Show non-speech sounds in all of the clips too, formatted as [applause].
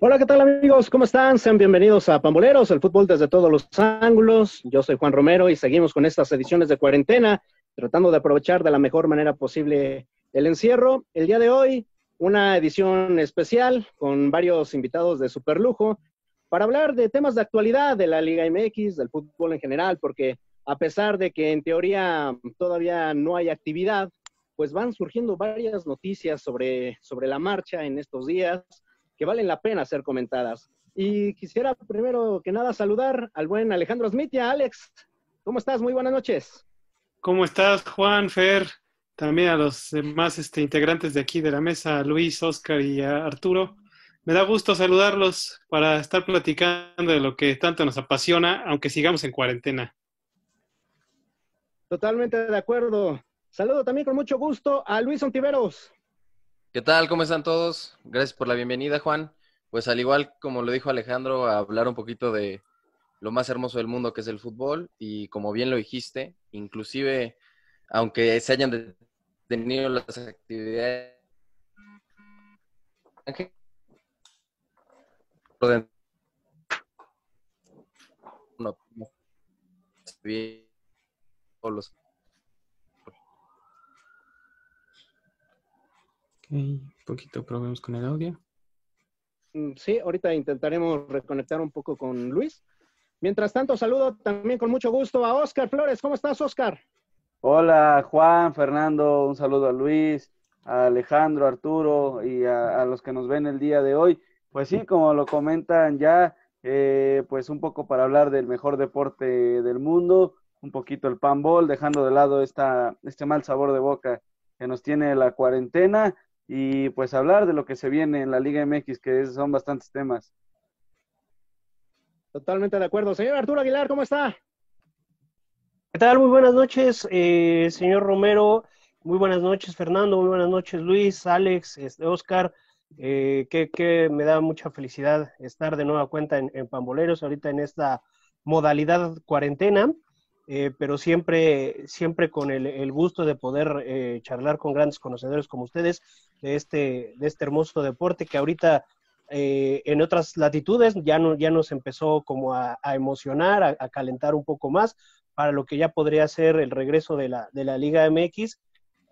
Hola, ¿qué tal amigos? ¿Cómo están? Sean bienvenidos a Pamboleros, el fútbol desde todos los ángulos. Yo soy Juan Romero y seguimos con estas ediciones de cuarentena, tratando de aprovechar de la mejor manera posible el encierro. El día de hoy, una edición especial con varios invitados de superlujo para hablar de temas de actualidad de la Liga MX, del fútbol en general, porque a pesar de que en teoría todavía no hay actividad, pues van surgiendo varias noticias sobre, sobre la marcha en estos días que valen la pena ser comentadas. Y quisiera primero que nada saludar al buen Alejandro a Alex, ¿cómo estás? Muy buenas noches. ¿Cómo estás, Juan, Fer? También a los demás este, integrantes de aquí de la mesa, Luis, Oscar y Arturo. Me da gusto saludarlos para estar platicando de lo que tanto nos apasiona, aunque sigamos en cuarentena. Totalmente de acuerdo. Saludo también con mucho gusto a Luis Ontiveros. ¿Qué tal? ¿Cómo están todos? Gracias por la bienvenida, Juan. Pues al igual como lo dijo Alejandro, hablar un poquito de lo más hermoso del mundo que es el fútbol y como bien lo dijiste, inclusive aunque se hayan detenido las actividades los un poquito problemas con el audio. Mm, sí, ahorita intentaremos reconectar un poco con Luis. Mientras tanto, saludo también con mucho gusto a Oscar Flores. ¿Cómo estás, Oscar? Hola, Juan, Fernando, un saludo a Luis, a Alejandro, Arturo y a, los que nos ven el día de hoy. Pues sí, como lo comentan ya, eh, pues un poco para hablar del mejor deporte del mundo, un poquito el panball, dejando de lado esta, este mal sabor de boca que nos tiene la cuarentena y pues hablar de lo que se viene en la Liga MX, que son bastantes temas. Totalmente de acuerdo. Señor Arturo Aguilar, ¿cómo está? ¿Qué tal? Muy buenas noches, eh, señor Romero. Muy buenas noches, Fernando. Muy buenas noches, Luis, Alex, este, Oscar. Eh, que, me da mucha felicidad estar de nueva cuenta en, Pamboleros, ahorita en esta modalidad cuarentena, eh, pero siempre, siempre con el, gusto de poder charlar con grandes conocedores como ustedes de este, de este hermoso deporte que ahorita eh, en otras latitudes ya, no, ya nos empezó como a, emocionar, a, calentar un poco más para lo que ya podría ser el regreso de la, de la Liga MX,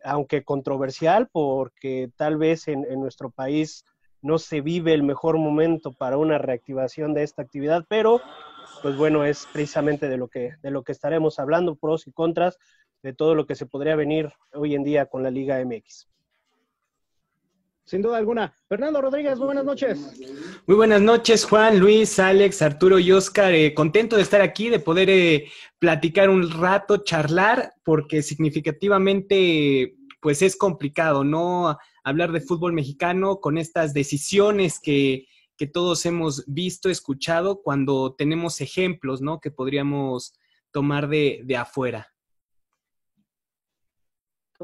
aunque controversial, porque tal vez en, en nuestro país no se vive el mejor momento para una reactivación de esta actividad, pero pues bueno, es precisamente de lo que, de lo que estaremos hablando, pros y contras, de todo lo que se podría venir hoy en día con la Liga MX sin duda alguna. Fernando Rodríguez, muy buenas noches. Muy buenas noches, Juan, Luis, Alex, Arturo y Oscar. Eh, contento de estar aquí, de poder eh, platicar un rato, charlar, porque significativamente, pues es complicado, ¿no? Hablar de fútbol mexicano con estas decisiones que, todos hemos visto, escuchado, cuando tenemos ejemplos, ¿no? Que podríamos tomar de, de afuera.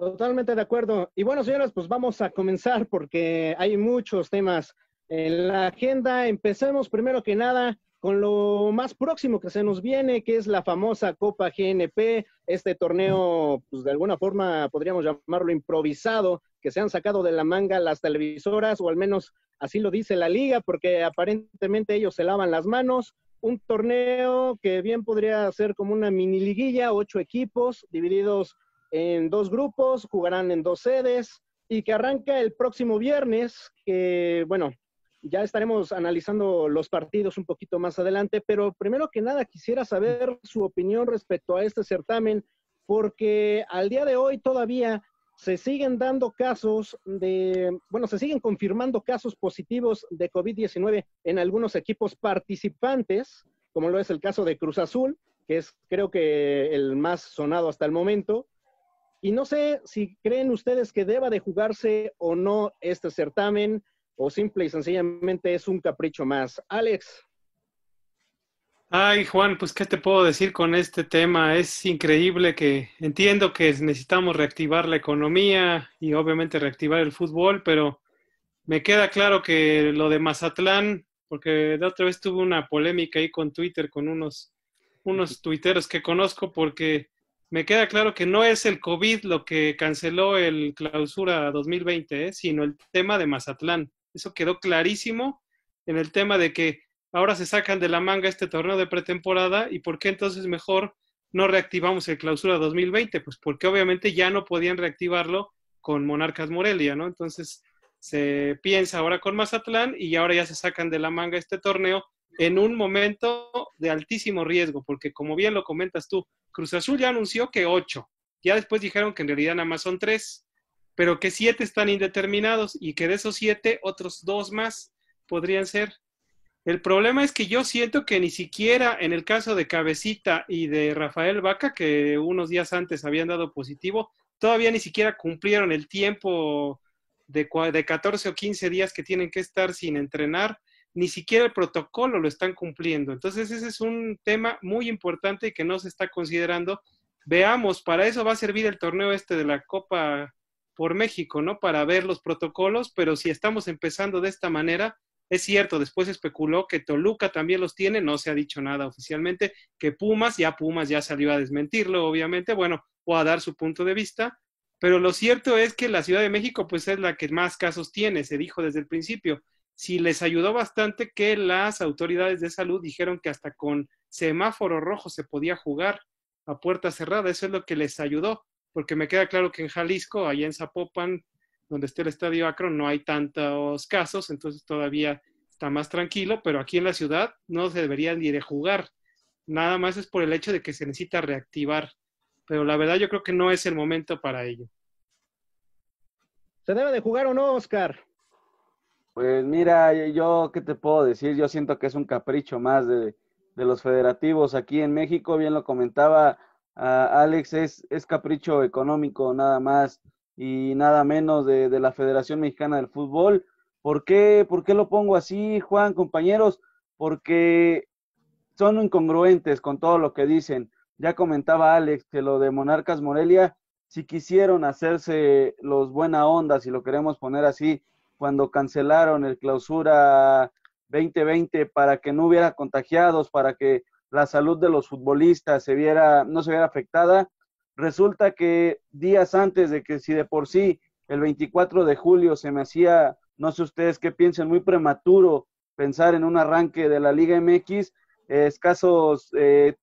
Totalmente de acuerdo. Y bueno, señoras, pues vamos a comenzar porque hay muchos temas en la agenda. Empecemos primero que nada con lo más próximo que se nos viene, que es la famosa Copa GNP, este torneo, pues de alguna forma podríamos llamarlo improvisado, que se han sacado de la manga las televisoras, o al menos así lo dice la liga, porque aparentemente ellos se lavan las manos. Un torneo que bien podría ser como una mini liguilla, ocho equipos divididos en dos grupos, jugarán en dos sedes y que arranca el próximo viernes, que bueno, ya estaremos analizando los partidos un poquito más adelante, pero primero que nada quisiera saber su opinión respecto a este certamen, porque al día de hoy todavía se siguen dando casos de, bueno, se siguen confirmando casos positivos de COVID-19 en algunos equipos participantes, como lo es el caso de Cruz Azul, que es creo que el más sonado hasta el momento, y no sé si creen ustedes que deba de jugarse o no este certamen, o simple y sencillamente es un capricho más. Alex. Ay, Juan, pues qué te puedo decir con este tema. Es increíble que entiendo que necesitamos reactivar la economía y obviamente reactivar el fútbol, pero me queda claro que lo de Mazatlán, porque de otra vez tuve una polémica ahí con Twitter, con unos, unos tuiteros que conozco, porque me queda claro que no es el COVID lo que canceló el clausura 2020, ¿eh? sino el tema de Mazatlán. Eso quedó clarísimo en el tema de que ahora se sacan de la manga este torneo de pretemporada y por qué entonces mejor no reactivamos el clausura 2020, pues porque obviamente ya no podían reactivarlo con Monarcas Morelia, ¿no? Entonces se piensa ahora con Mazatlán y ahora ya se sacan de la manga este torneo en un momento de altísimo riesgo, porque como bien lo comentas tú, Cruz Azul ya anunció que ocho, ya después dijeron que en realidad nada más son tres, pero que siete están indeterminados y que de esos siete otros dos más podrían ser. El problema es que yo siento que ni siquiera en el caso de Cabecita y de Rafael Vaca, que unos días antes habían dado positivo, todavía ni siquiera cumplieron el tiempo de, de 14 o 15 días que tienen que estar sin entrenar ni siquiera el protocolo lo están cumpliendo. Entonces, ese es un tema muy importante y que no se está considerando. Veamos, para eso va a servir el torneo este de la Copa por México, ¿no? Para ver los protocolos, pero si estamos empezando de esta manera, es cierto, después especuló que Toluca también los tiene, no se ha dicho nada oficialmente, que Pumas, ya Pumas ya salió a desmentirlo, obviamente, bueno, o a dar su punto de vista, pero lo cierto es que la Ciudad de México pues es la que más casos tiene, se dijo desde el principio si les ayudó bastante que las autoridades de salud dijeron que hasta con semáforo rojo se podía jugar a puerta cerrada. Eso es lo que les ayudó, porque me queda claro que en Jalisco, allá en Zapopan, donde está el estadio Acro, no hay tantos casos, entonces todavía está más tranquilo, pero aquí en la ciudad no se debería ni de jugar. Nada más es por el hecho de que se necesita reactivar. Pero la verdad yo creo que no es el momento para ello. ¿Se debe de jugar o no, Oscar? Pues mira, yo qué te puedo decir, yo siento que es un capricho más de, los federativos aquí en México, bien lo comentaba ah, Alex, es, es capricho económico nada más y nada menos de, de la Federación Mexicana del Fútbol. ¿Por qué, ¿Por qué lo pongo así, Juan, compañeros? Porque son incongruentes con todo lo que dicen. Ya comentaba Alex que lo de Monarcas Morelia, si quisieron hacerse los buena onda, si lo queremos poner así, cuando cancelaron el clausura 2020 para que no hubiera contagiados, para que la salud de los futbolistas se viera, no se viera afectada. Resulta que días antes de que si de por sí el 24 de julio se me hacía, no sé ustedes qué piensen, muy prematuro pensar en un arranque de la Liga MX, escasos 13,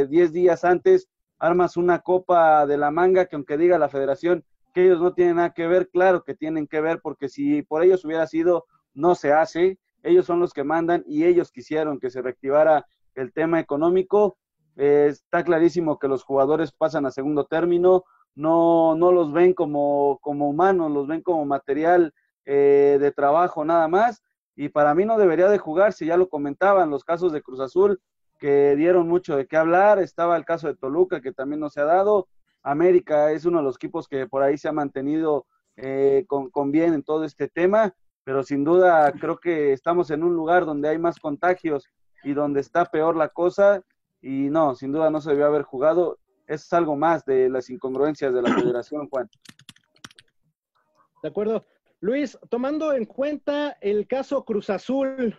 eh, 10 días antes, armas una copa de la manga que aunque diga la federación que ellos no tienen nada que ver, claro que tienen que ver, porque si por ellos hubiera sido, no se hace, ellos son los que mandan y ellos quisieron que se reactivara el tema económico. Eh, está clarísimo que los jugadores pasan a segundo término, no, no los ven como, como humanos, los ven como material eh, de trabajo nada más. Y para mí no debería de jugarse, ya lo comentaban los casos de Cruz Azul que dieron mucho de qué hablar, estaba el caso de Toluca que también no se ha dado, América es uno de los equipos que por ahí se ha mantenido eh, con, bien en todo este tema, pero sin duda creo que estamos en un lugar donde hay más contagios y donde está peor la cosa y no, sin duda no se debió haber jugado. Es algo más de las incongruencias de la [coughs] federación, Juan. De acuerdo. Luis, tomando en cuenta el caso Cruz Azul,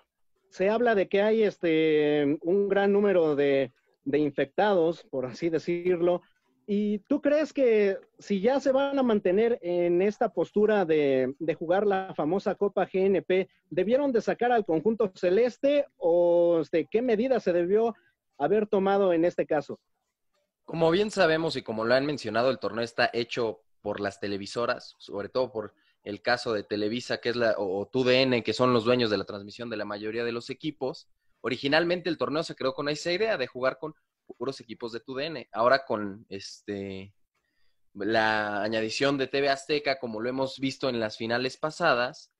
se habla de que hay este, un gran número de, de infectados, por así decirlo. ¿Y tú crees que si ya se van a mantener en esta postura de, jugar la famosa Copa GNP, debieron de sacar al conjunto celeste o de este, qué medida se debió haber tomado en este caso? Como bien sabemos y como lo han mencionado, el torneo está hecho por las televisoras, sobre todo por el caso de Televisa, que es la, o TUDN, que son los dueños de la transmisión de la mayoría de los equipos. Originalmente el torneo se creó con esa idea de jugar con puros equipos de tu DN. Ahora con este la añadición de TV Azteca, como lo hemos visto en las finales pasadas,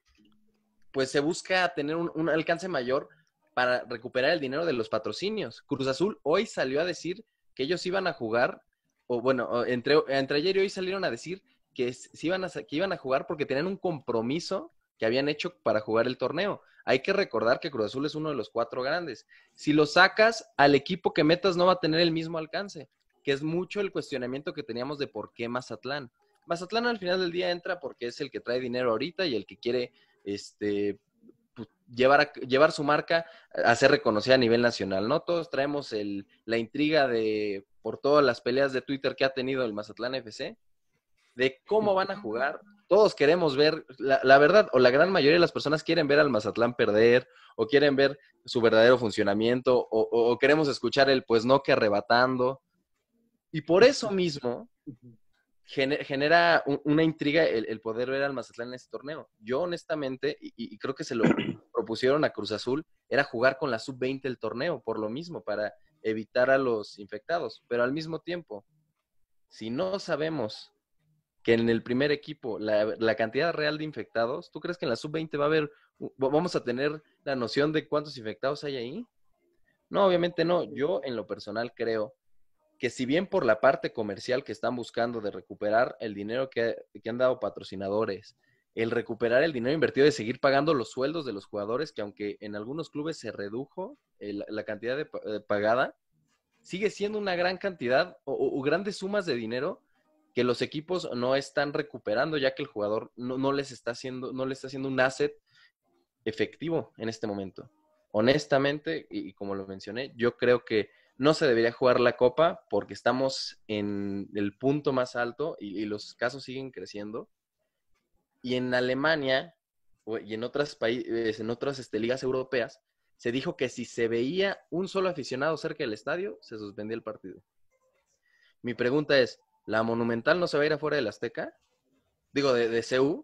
pues se busca tener un, alcance mayor para recuperar el dinero de los patrocinios. Cruz Azul hoy salió a decir que ellos iban a jugar, o bueno, entre, entre ayer y hoy salieron a decir que, se iban a, que iban a jugar porque tenían un compromiso que habían hecho para jugar el torneo. Hay que recordar que Cruz Azul es uno de los cuatro grandes. Si lo sacas, al equipo que metas no va a tener el mismo alcance, que es mucho el cuestionamiento que teníamos de por qué Mazatlán. Mazatlán al final del día entra porque es el que trae dinero ahorita y el que quiere este, pues, llevar, a, llevar su marca eh, a ser reconocida a nivel nacional, ¿no? Todos traemos el, la intriga de por todas las peleas de Twitter que ha tenido el Mazatlán FC de cómo van a jugar. Todos queremos ver, la, verdad, o la gran mayoría de las personas quieren ver al Mazatlán perder, o quieren ver su verdadero funcionamiento, o, queremos escuchar el pues no que arrebatando. Y por eso mismo genera una intriga el, poder ver al Mazatlán en este torneo. Yo honestamente, y, y creo que se lo [clears throat] propusieron a Cruz Azul, era jugar con la sub-20 el torneo, por lo mismo, para evitar a los infectados. Pero al mismo tiempo, si no sabemos que en el primer equipo, la, cantidad real de infectados, ¿tú crees que en la sub-20 va a haber, vamos a tener la noción de cuántos infectados hay ahí? No, obviamente no. Yo en lo personal creo que si bien por la parte comercial que están buscando de recuperar el dinero que, han dado patrocinadores, el recuperar el dinero invertido de seguir pagando los sueldos de los jugadores, que aunque en algunos clubes se redujo eh, la cantidad de, eh, pagada, sigue siendo una gran cantidad o, grandes sumas de dinero que los equipos no están recuperando ya que el jugador no, les está haciendo, no les está haciendo un asset efectivo en este momento. Honestamente, y, como lo mencioné, yo creo que no se debería jugar la copa porque estamos en el punto más alto y, los casos siguen creciendo. Y en Alemania y en otras, países, en otras este, ligas europeas se dijo que si se veía un solo aficionado cerca del estadio, se suspendía el partido. Mi pregunta es, ¿La Monumental no se va a ir afuera del Azteca? Digo, de, de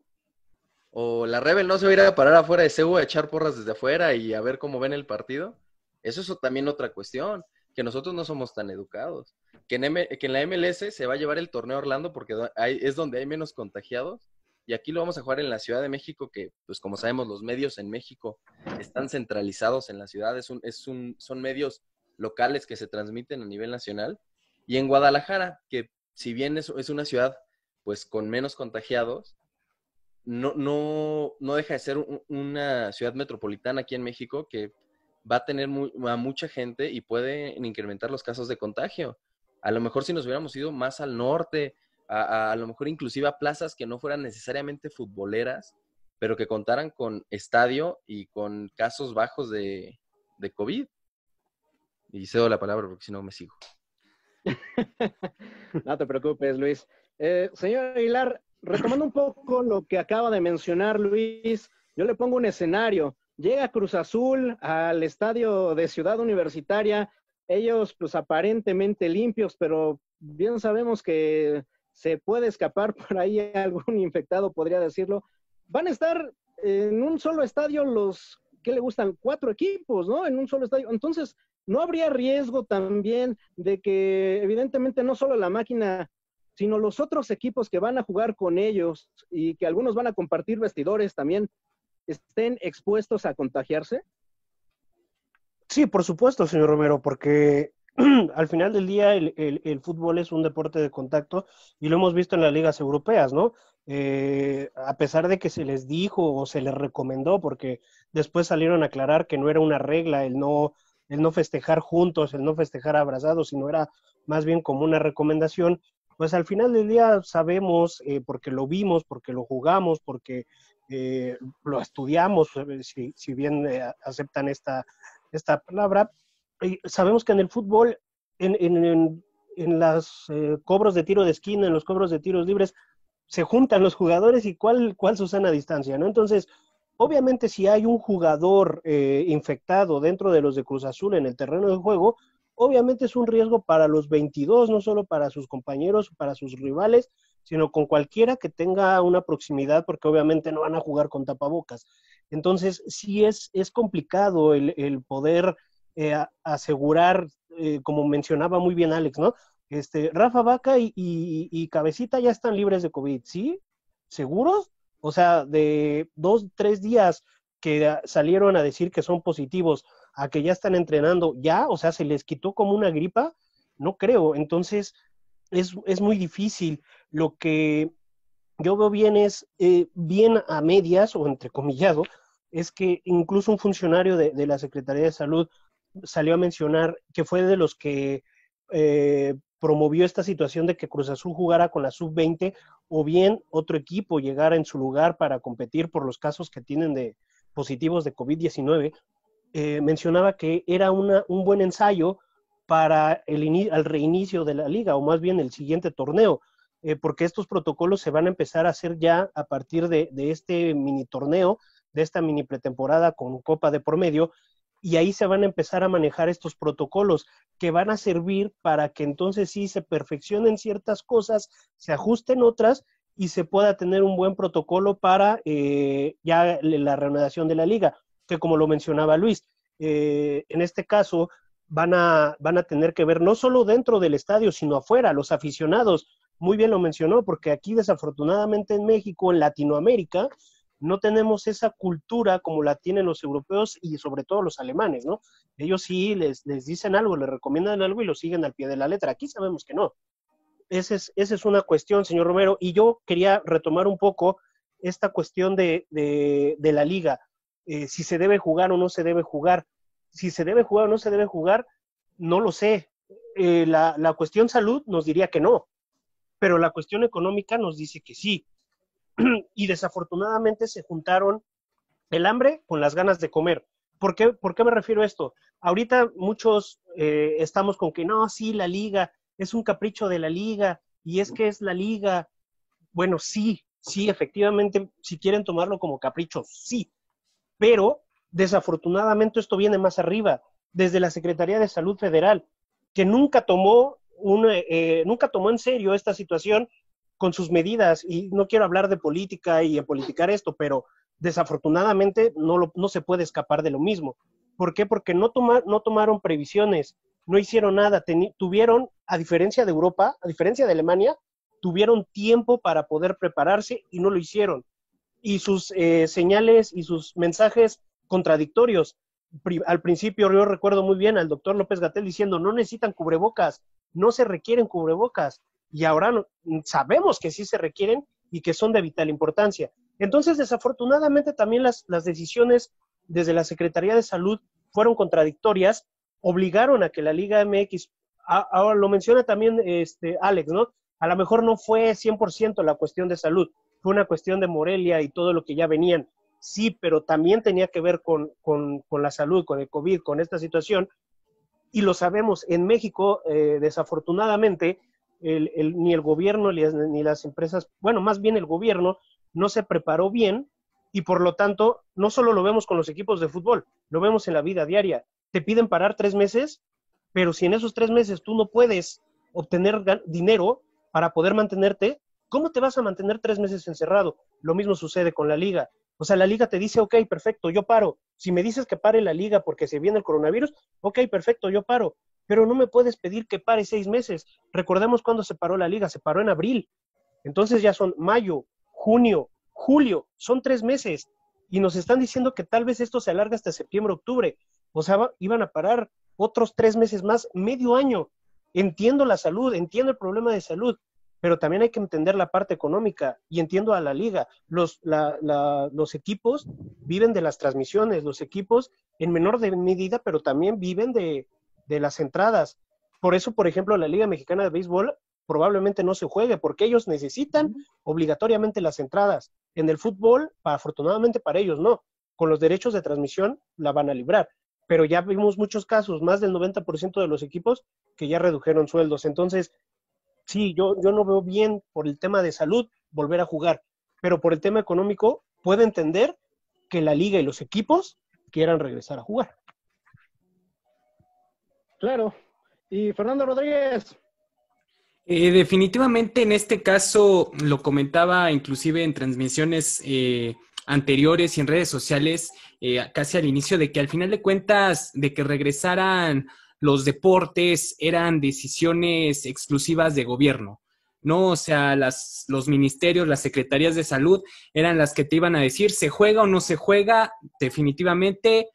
¿O la Rebel no se va a ir a parar afuera de CU a echar porras desde afuera y a ver cómo ven el partido? Eso es también otra cuestión, que nosotros no somos tan educados. Que en, la MLS se va a llevar el torneo Orlando porque es donde hay menos contagiados. Y aquí lo vamos a jugar en la Ciudad de México, que pues como sabemos los medios en México están centralizados en la ciudad, son medios locales que se transmiten a nivel nacional. Y en Guadalajara, que si bien es, es una ciudad pues con menos contagiados, no, no, no deja de ser una ciudad metropolitana aquí en México que va a tener a mucha gente y puede incrementar los casos de contagio. A lo mejor si nos hubiéramos ido más al norte, a, lo mejor inclusive a plazas que no fueran necesariamente futboleras, pero que contaran con estadio y con casos bajos de, de COVID. Y cedo la palabra porque si no me sigo. [laughs] no te preocupes, Luis. Eh, señor Aguilar, retomando un poco lo que acaba de mencionar Luis, yo le pongo un escenario. Llega Cruz Azul al estadio de Ciudad Universitaria, ellos pues aparentemente limpios, pero bien sabemos que se puede escapar [laughs] por ahí algún infectado, podría decirlo. Van a estar en un solo estadio los que le gustan cuatro equipos, ¿no? En un solo estadio. Entonces, ¿No habría riesgo también de que evidentemente no solo la máquina, sino los otros equipos que van a jugar con ellos y que algunos van a compartir vestidores también estén expuestos a contagiarse? Sí, por supuesto, señor Romero, porque [clears throat] al final del día el, fútbol es un deporte de contacto y lo hemos visto en las ligas europeas, ¿no? Eh, a pesar de que se les dijo o se les recomendó, porque después salieron a aclarar que no era una regla el no el no festejar juntos, el no festejar abrazados, sino era más bien como una recomendación, pues al final del día sabemos, eh, porque lo vimos, porque lo jugamos, porque eh, lo estudiamos, eh, si, bien aceptan esta, esta palabra, sabemos que en el fútbol, en, en, en, los cobros de tiro de esquina, en los cobros de tiros libres, se juntan los jugadores y cuál, cuál a a distancia, ¿no? Entonces, Obviamente si hay un jugador eh, infectado dentro de los de Cruz Azul en el terreno de juego, obviamente es un riesgo para los 22, no solo para sus compañeros, para sus rivales, sino con cualquiera que tenga una proximidad, porque obviamente no van a jugar con tapabocas. Entonces, sí es, es complicado el, poder eh, asegurar, eh, como mencionaba muy bien Alex, ¿no? Este, Rafa Vaca y, y Cabecita ya están libres de COVID, ¿sí? ¿Seguros? O sea, de dos, tres días que salieron a decir que son positivos a que ya están entrenando, ya, o sea, se les quitó como una gripa, no creo. Entonces, es, es muy difícil. Lo que yo veo bien es, eh, bien a medias o entrecomillado, es que incluso un funcionario de, la Secretaría de Salud salió a mencionar que fue de los que eh, promovió esta situación de que Cruz Azul jugara con la sub-20 o bien otro equipo llegara en su lugar para competir por los casos que tienen de positivos de COVID-19, eh, mencionaba que era un buen ensayo para el, reinicio de la liga, o más bien el siguiente torneo, eh, porque estos protocolos se van a empezar a hacer ya a partir de, este mini torneo, de esta mini pretemporada con copa de Promedio y ahí se van a empezar a manejar estos protocolos que van a servir para que entonces sí se perfeccionen ciertas cosas, se ajusten otras y se pueda tener un buen protocolo para eh, ya la reanudación de la liga, que como lo mencionaba Luis, eh, en este caso van a, van a tener que ver no solo dentro del estadio, sino afuera, los aficionados. Muy bien lo mencionó, porque aquí desafortunadamente en México, en Latinoamérica, no tenemos esa cultura como la tienen los europeos y sobre todo los alemanes, ¿no? Ellos sí les, dicen algo, les recomiendan algo y lo siguen al pie de la letra. Aquí sabemos que no. esa es una cuestión, señor Romero, y yo quería retomar un poco esta cuestión de, la liga, eh, si se debe jugar o no se debe jugar. Si se debe jugar o no se debe jugar, no lo sé. Eh, la, la cuestión salud nos diría que no, pero la cuestión económica nos dice que sí. [clears throat] y desafortunadamente se juntaron el hambre con las ganas de comer. ¿Por qué, por qué me refiero a esto? Ahorita muchos eh, estamos con que no, sí, la liga es un capricho de la liga y es que es la liga. Bueno, sí, sí, efectivamente, si quieren tomarlo como capricho, sí, pero desafortunadamente esto viene más arriba, desde la Secretaría de Salud Federal, que nunca tomó, eh, eh, nunca tomó en serio esta situación con sus medidas. Y no quiero hablar de política y de politicar esto, pero desafortunadamente no, no se puede escapar de lo mismo. ¿Por qué? Porque no, no tomaron previsiones, no hicieron nada, tuvieron, a diferencia de Europa, a diferencia de Alemania, tuvieron tiempo para poder prepararse y no lo hicieron. Y sus eh, señales y sus mensajes contradictorios. al principio yo recuerdo muy bien al doctor López Gatel diciendo, no necesitan cubrebocas, no se requieren cubrebocas y ahora sabemos que sí se requieren y que son de vital importancia. Entonces, desafortunadamente también las, las decisiones desde la Secretaría de Salud fueron contradictorias, obligaron a que la Liga MX, ahora lo menciona también este, Alex, ¿no? A lo mejor no fue 100% la cuestión de salud, fue una cuestión de Morelia y todo lo que ya venían. Sí, pero también tenía que ver con, con, con la salud, con el COVID, con esta situación. Y lo sabemos, en México, eh, desafortunadamente, ni el gobierno ni las, ni las empresas, bueno, más bien el gobierno no se preparó bien y por lo tanto no solo lo vemos con los equipos de fútbol, lo vemos en la vida diaria. Te piden parar tres meses, pero si en esos tres meses tú no puedes obtener dinero para poder mantenerte, ¿cómo te vas a mantener tres meses encerrado? Lo mismo sucede con la liga. O sea, la liga te dice, ok, perfecto, yo paro. Si me dices que pare la liga porque se viene el coronavirus, ok, perfecto, yo paro pero no me puedes pedir que pare seis meses. Recordemos cuando se paró la liga, se paró en abril. Entonces ya son mayo, junio, julio, son tres meses. Y nos están diciendo que tal vez esto se alarga hasta septiembre, octubre. O sea, iban a parar otros tres meses más, medio año. Entiendo la salud, entiendo el problema de salud, pero también hay que entender la parte económica y entiendo a la liga. Los, los equipos viven de las transmisiones, los equipos en menor medida, pero también viven de, de las entradas. Por eso, por ejemplo, la Liga Mexicana de Béisbol probablemente no se juegue porque ellos necesitan obligatoriamente las entradas. En el fútbol, afortunadamente para ellos no. Con los derechos de transmisión la van a librar. Pero ya vimos muchos casos, más del 90% de los equipos que ya redujeron sueldos. Entonces, sí, yo, yo no veo bien por el tema de salud volver a jugar, pero por el tema económico puedo entender que la liga y los equipos quieran regresar a jugar. Claro. Y Fernando Rodríguez. Eh, definitivamente en este caso lo comentaba inclusive en transmisiones eh, anteriores y en redes sociales eh, casi al inicio de que al final de cuentas de que regresaran los deportes eran decisiones exclusivas de gobierno. ¿no? O sea, las, los ministerios, las secretarías de salud eran las que te iban a decir, se juega o no se juega, definitivamente,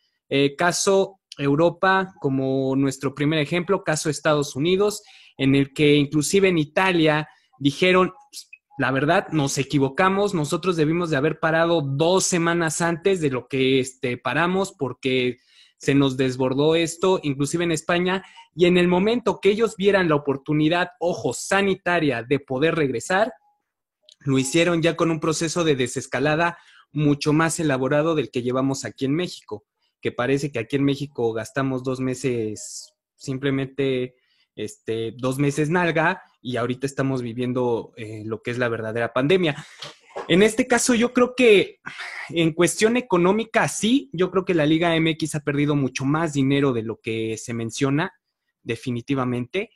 caso Europa como nuestro primer ejemplo, caso Estados Unidos, en el que inclusive en Italia dijeron, la verdad, nos equivocamos, nosotros debimos de haber parado dos semanas antes de lo que este, paramos porque se nos desbordó esto, inclusive en España, y en el momento que ellos vieran la oportunidad, ojo, sanitaria de poder regresar, lo hicieron ya con un proceso de desescalada mucho más elaborado del que llevamos aquí en México que parece que aquí en México gastamos dos meses simplemente este, dos meses nalga y ahorita estamos viviendo eh, lo que es la verdadera pandemia. En este caso, yo creo que en cuestión económica, sí, yo creo que la Liga MX ha perdido mucho más dinero de lo que se menciona, definitivamente.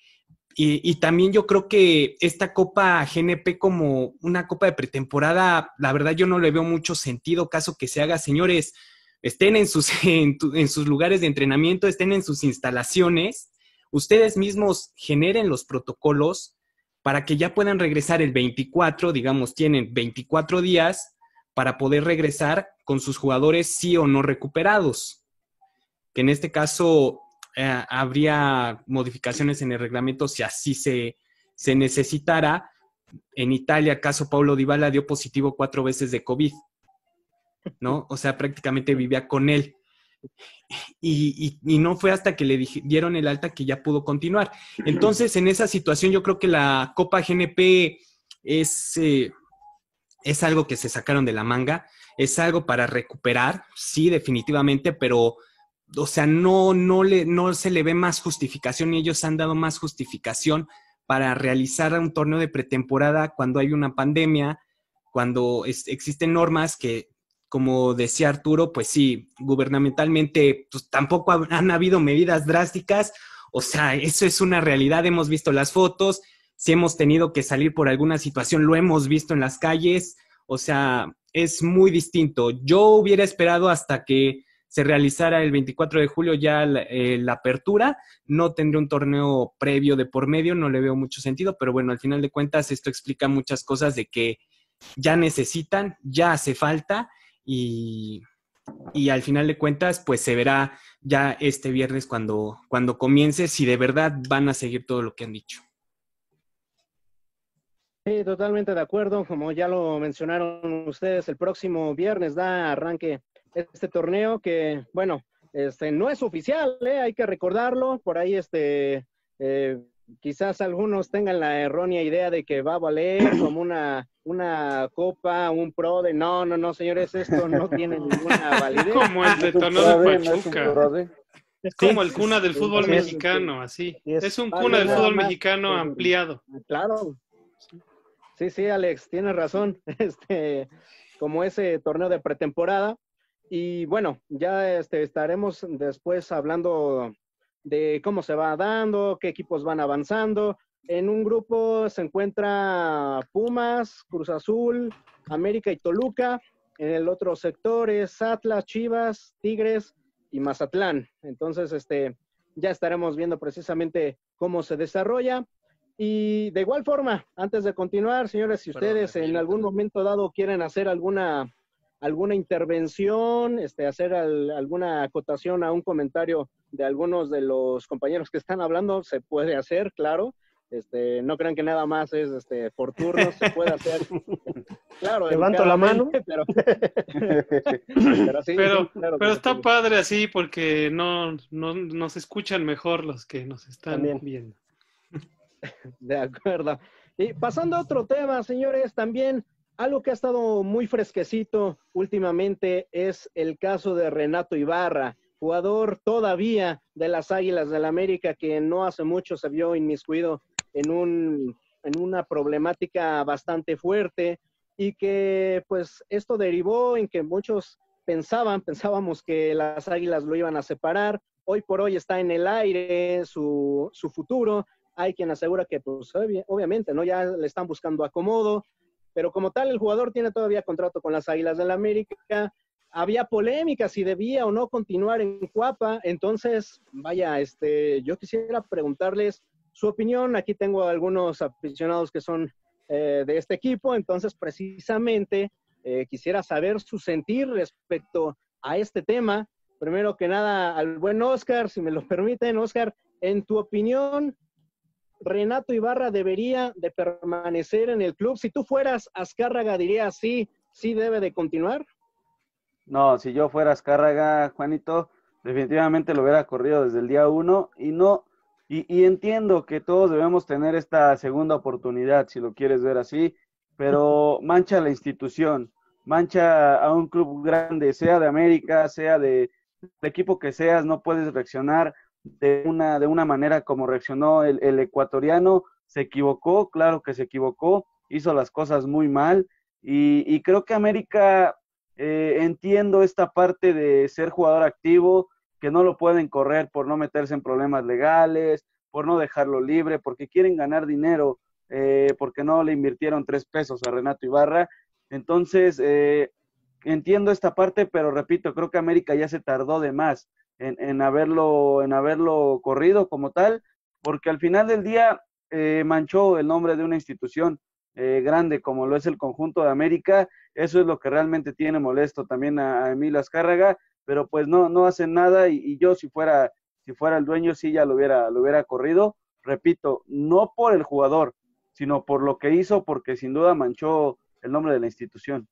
y también yo creo que esta Copa GNP como una Copa de pretemporada, la verdad yo no le veo mucho sentido, caso que se haga, señores estén en sus, [laughs] en, sus lugares de entrenamiento, estén en sus instalaciones, ustedes mismos generen los protocolos para que ya puedan regresar el 24, digamos, tienen 24 días para poder regresar con sus jugadores sí o no recuperados. Que en este caso eh, habría modificaciones en el reglamento si así se, necesitara. En Italia, caso Paulo Dybala dio positivo cuatro veces de COVID. ¿no? O sea, prácticamente vivía con él. Y, no fue hasta que le dieron el alta que ya pudo continuar. Entonces, en esa situación, yo creo que la Copa GNP es, eh, es algo que se sacaron de la manga, es algo para recuperar, sí, definitivamente, pero, o sea, no, no, le, no se le ve más justificación y ellos han dado más justificación para realizar un torneo de pretemporada cuando hay una pandemia, cuando existen normas que como decía Arturo, pues sí, gubernamentalmente pues, tampoco han habido medidas drásticas. O sea, eso es una realidad. Hemos visto las fotos. Si hemos tenido que salir por alguna situación, lo hemos visto en las calles. O sea, es muy distinto. Yo hubiera esperado hasta que se realizara el 24 de julio ya la, eh, la apertura. No tendré un torneo previo de por medio, no le veo mucho sentido, pero bueno, al final de cuentas esto explica muchas cosas de que ya necesitan, ya hace falta y, al final de cuentas, pues se verá ya este viernes cuando, cuando comience si de verdad van a seguir todo lo que han dicho. Sí, totalmente de acuerdo. Como ya lo mencionaron ustedes, el próximo viernes da arranque este torneo que, bueno, este no es oficial, ¿eh? hay que recordarlo. Por ahí este, eh, quizás algunos tengan la errónea idea de que va a valer [coughs] como una, una copa, un pro de no, no, no, señores, esto no tiene ninguna [laughs] validez. Como el torneo de pues, Pachuca. Es como el cuna del fútbol mexicano, así. Es, un cuna del fútbol mexicano ampliado. Claro. Sí, sí, Alex, tienes razón. [laughs] Este, como ese torneo de pretemporada. Y bueno, ya este, estaremos después hablando de cómo se va dando, qué equipos van avanzando. En un grupo se encuentra Pumas, Cruz Azul, América y Toluca. En el otro sector es Atlas, Chivas, Tigres y Mazatlán. Entonces, este, ya estaremos viendo precisamente cómo se desarrolla. Y de igual forma, antes de continuar, señores, si ustedes en algún momento dado quieren hacer alguna alguna intervención, este, hacer alguna acotación a un comentario de algunos de los compañeros que están hablando, se puede hacer, claro. Este, no crean que nada más es este, por turno, se puede hacer. [laughs] Claro, levanto la mano. Pero, [laughs] está padre así porque no, nos escuchan mejor los que nos están viendo. [laughs] De acuerdo. Y pasando a otro tema, señores, también algo que ha estado muy fresquecito últimamente es el caso de Renato Ibarra, jugador todavía de las Águilas del la América que no hace mucho se vio inmiscuido en, un, en una problemática bastante fuerte y que pues esto derivó en que muchos pensaban, pensábamos que las Águilas lo iban a separar. Hoy por hoy está en el aire su, futuro. Hay quien asegura que pues, obviamente no ya le están buscando acomodo pero como tal, el jugador tiene todavía contrato con las Águilas del la América. Había polémica si debía o no continuar en Cuapa. Entonces, vaya, este, yo quisiera preguntarles su opinión. Aquí tengo algunos aficionados que son eh, de este equipo. Entonces, precisamente, eh, quisiera saber su sentir respecto a este tema. Primero que nada, al buen Oscar, si me lo permiten, Oscar, en tu opinión, Renato Ibarra debería de permanecer en el club. Si tú fueras Azcárraga, diría, sí, sí debe de continuar. No, si yo fuera Azcárraga, Juanito, definitivamente lo hubiera corrido desde el día uno y no, y, entiendo que todos debemos tener esta segunda oportunidad, si lo quieres ver así, pero mancha la institución, mancha a un club grande, sea de América, sea de equipo que seas, no puedes reaccionar, de una, de una manera como reaccionó el, ecuatoriano. Se equivocó, claro que se equivocó, hizo las cosas muy mal y, creo que América, eh, entiendo esta parte de ser jugador activo, que no lo pueden correr por no meterse en problemas legales, por no dejarlo libre, porque quieren ganar dinero, eh, porque no le invirtieron tres pesos a Renato Ibarra. Entonces, eh, entiendo esta parte, pero repito, creo que América ya se tardó de más en, haberlo, en haberlo corrido como tal, porque al final del día eh, manchó el nombre de una institución eh, grande como lo es el conjunto de América. Eso es lo que realmente tiene molesto también a, a Emilio pero pues no, no hacen nada y, yo si fuera, si fuera el dueño sí ya lo hubiera, lo hubiera corrido. Repito, no por el jugador, sino por lo que hizo, porque sin duda manchó el nombre de la institución.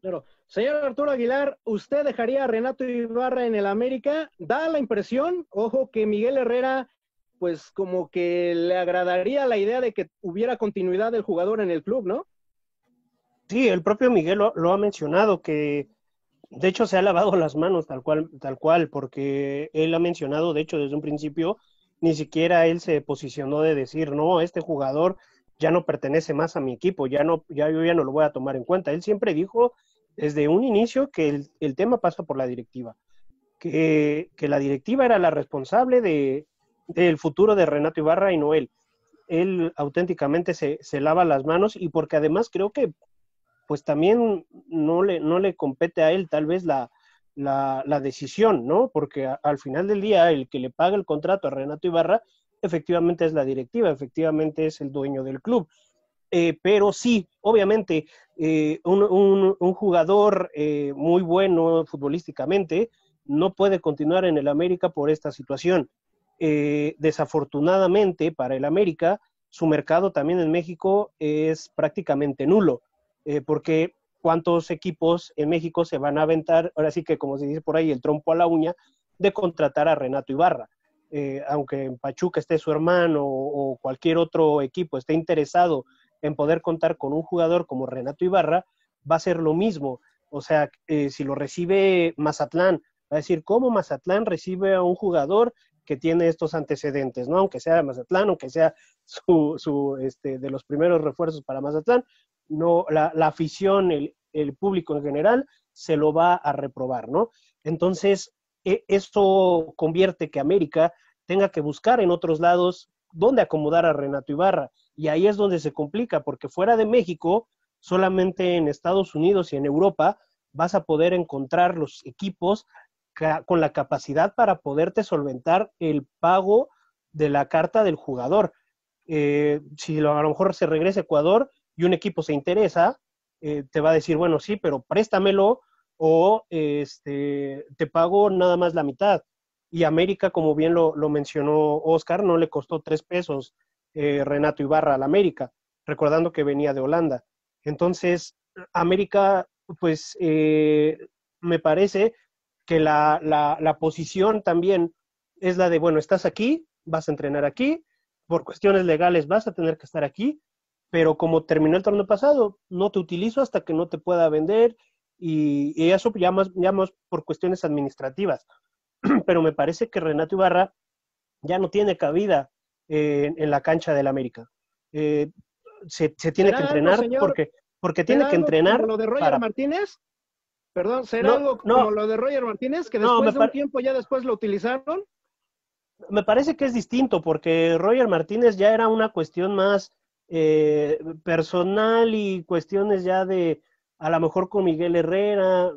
Claro, Señor Arturo Aguilar, ¿usted dejaría a Renato Ibarra en el América? Da la impresión, ojo, que Miguel Herrera, pues como que le agradaría la idea de que hubiera continuidad del jugador en el club, ¿no? Sí, el propio Miguel lo, ha mencionado, que de hecho se ha lavado las manos tal cual, tal cual, porque él ha mencionado, de hecho, desde un principio, ni siquiera él se posicionó de decir, no, este jugador ya no pertenece más a mi equipo, ya no, ya yo ya no lo voy a tomar en cuenta. Él siempre dijo desde un inicio que el, tema pasa por la directiva, que, la directiva era la responsable del futuro de Renato Ibarra y Noel. Él auténticamente se, lava las manos y porque además creo que pues también no le, no le compete a él tal vez la, decisión, ¿no? Porque al final del día el que le paga el contrato a Renato Ibarra efectivamente es la directiva, efectivamente es el dueño del club. Eh, pero sí, obviamente, eh, un, jugador eh, muy bueno futbolísticamente no puede continuar en el América por esta situación. desafortunadamente para el América, su mercado también en México es prácticamente nulo, porque cuántos equipos en México se van a aventar, ahora sí que como se dice por ahí, el trompo a la uña, de contratar a Renato Ibarra. aunque en Pachuca esté su hermano o, cualquier otro equipo esté interesado en poder contar con un jugador como Renato Ibarra, va a ser lo mismo. O sea, eh, si lo recibe Mazatlán, va a decir, ¿cómo Mazatlán recibe a un jugador que tiene estos antecedentes, ¿no? Aunque sea Mazatlán, aunque sea su, este, de los primeros refuerzos para Mazatlán, no, la, afición, el, público en general, se lo va a reprobar, ¿no? Entonces, e, esto convierte que América tenga que buscar en otros lados dónde acomodar a Renato Ibarra. Y ahí es donde se complica, porque fuera de México, solamente en Estados Unidos y en Europa vas a poder encontrar los equipos con la capacidad para poderte solventar el pago de la carta del jugador. Eh, si a lo mejor se regresa a Ecuador y un equipo se interesa, eh, te va a decir, bueno, sí, pero préstamelo o este, te pago nada más la mitad. Y América, como bien lo, lo mencionó Oscar, no le costó tres pesos eh, Renato Ibarra al América, recordando que venía de Holanda. Entonces, América, pues eh, me parece que la, posición también es la de, bueno, estás aquí, vas a entrenar aquí, por cuestiones legales vas a tener que estar aquí, pero como terminó el torneo pasado, no te utilizo hasta que no te pueda vender y, y eso ya más, por cuestiones administrativas. [clears throat] Pero me parece que Renato Ibarra ya no tiene cabida eh, en la cancha del América. Eh, se, tiene que entrenar porque, porque tiene que entrenar. lo de Roger Martínez? Perdón, ¿será algo como lo de Roger Martínez que después de un tiempo ya después lo utilizaron? Me parece que es distinto porque Roger Martínez ya era una cuestión más eh, personal y cuestiones ya de, a lo mejor con Miguel Herrera,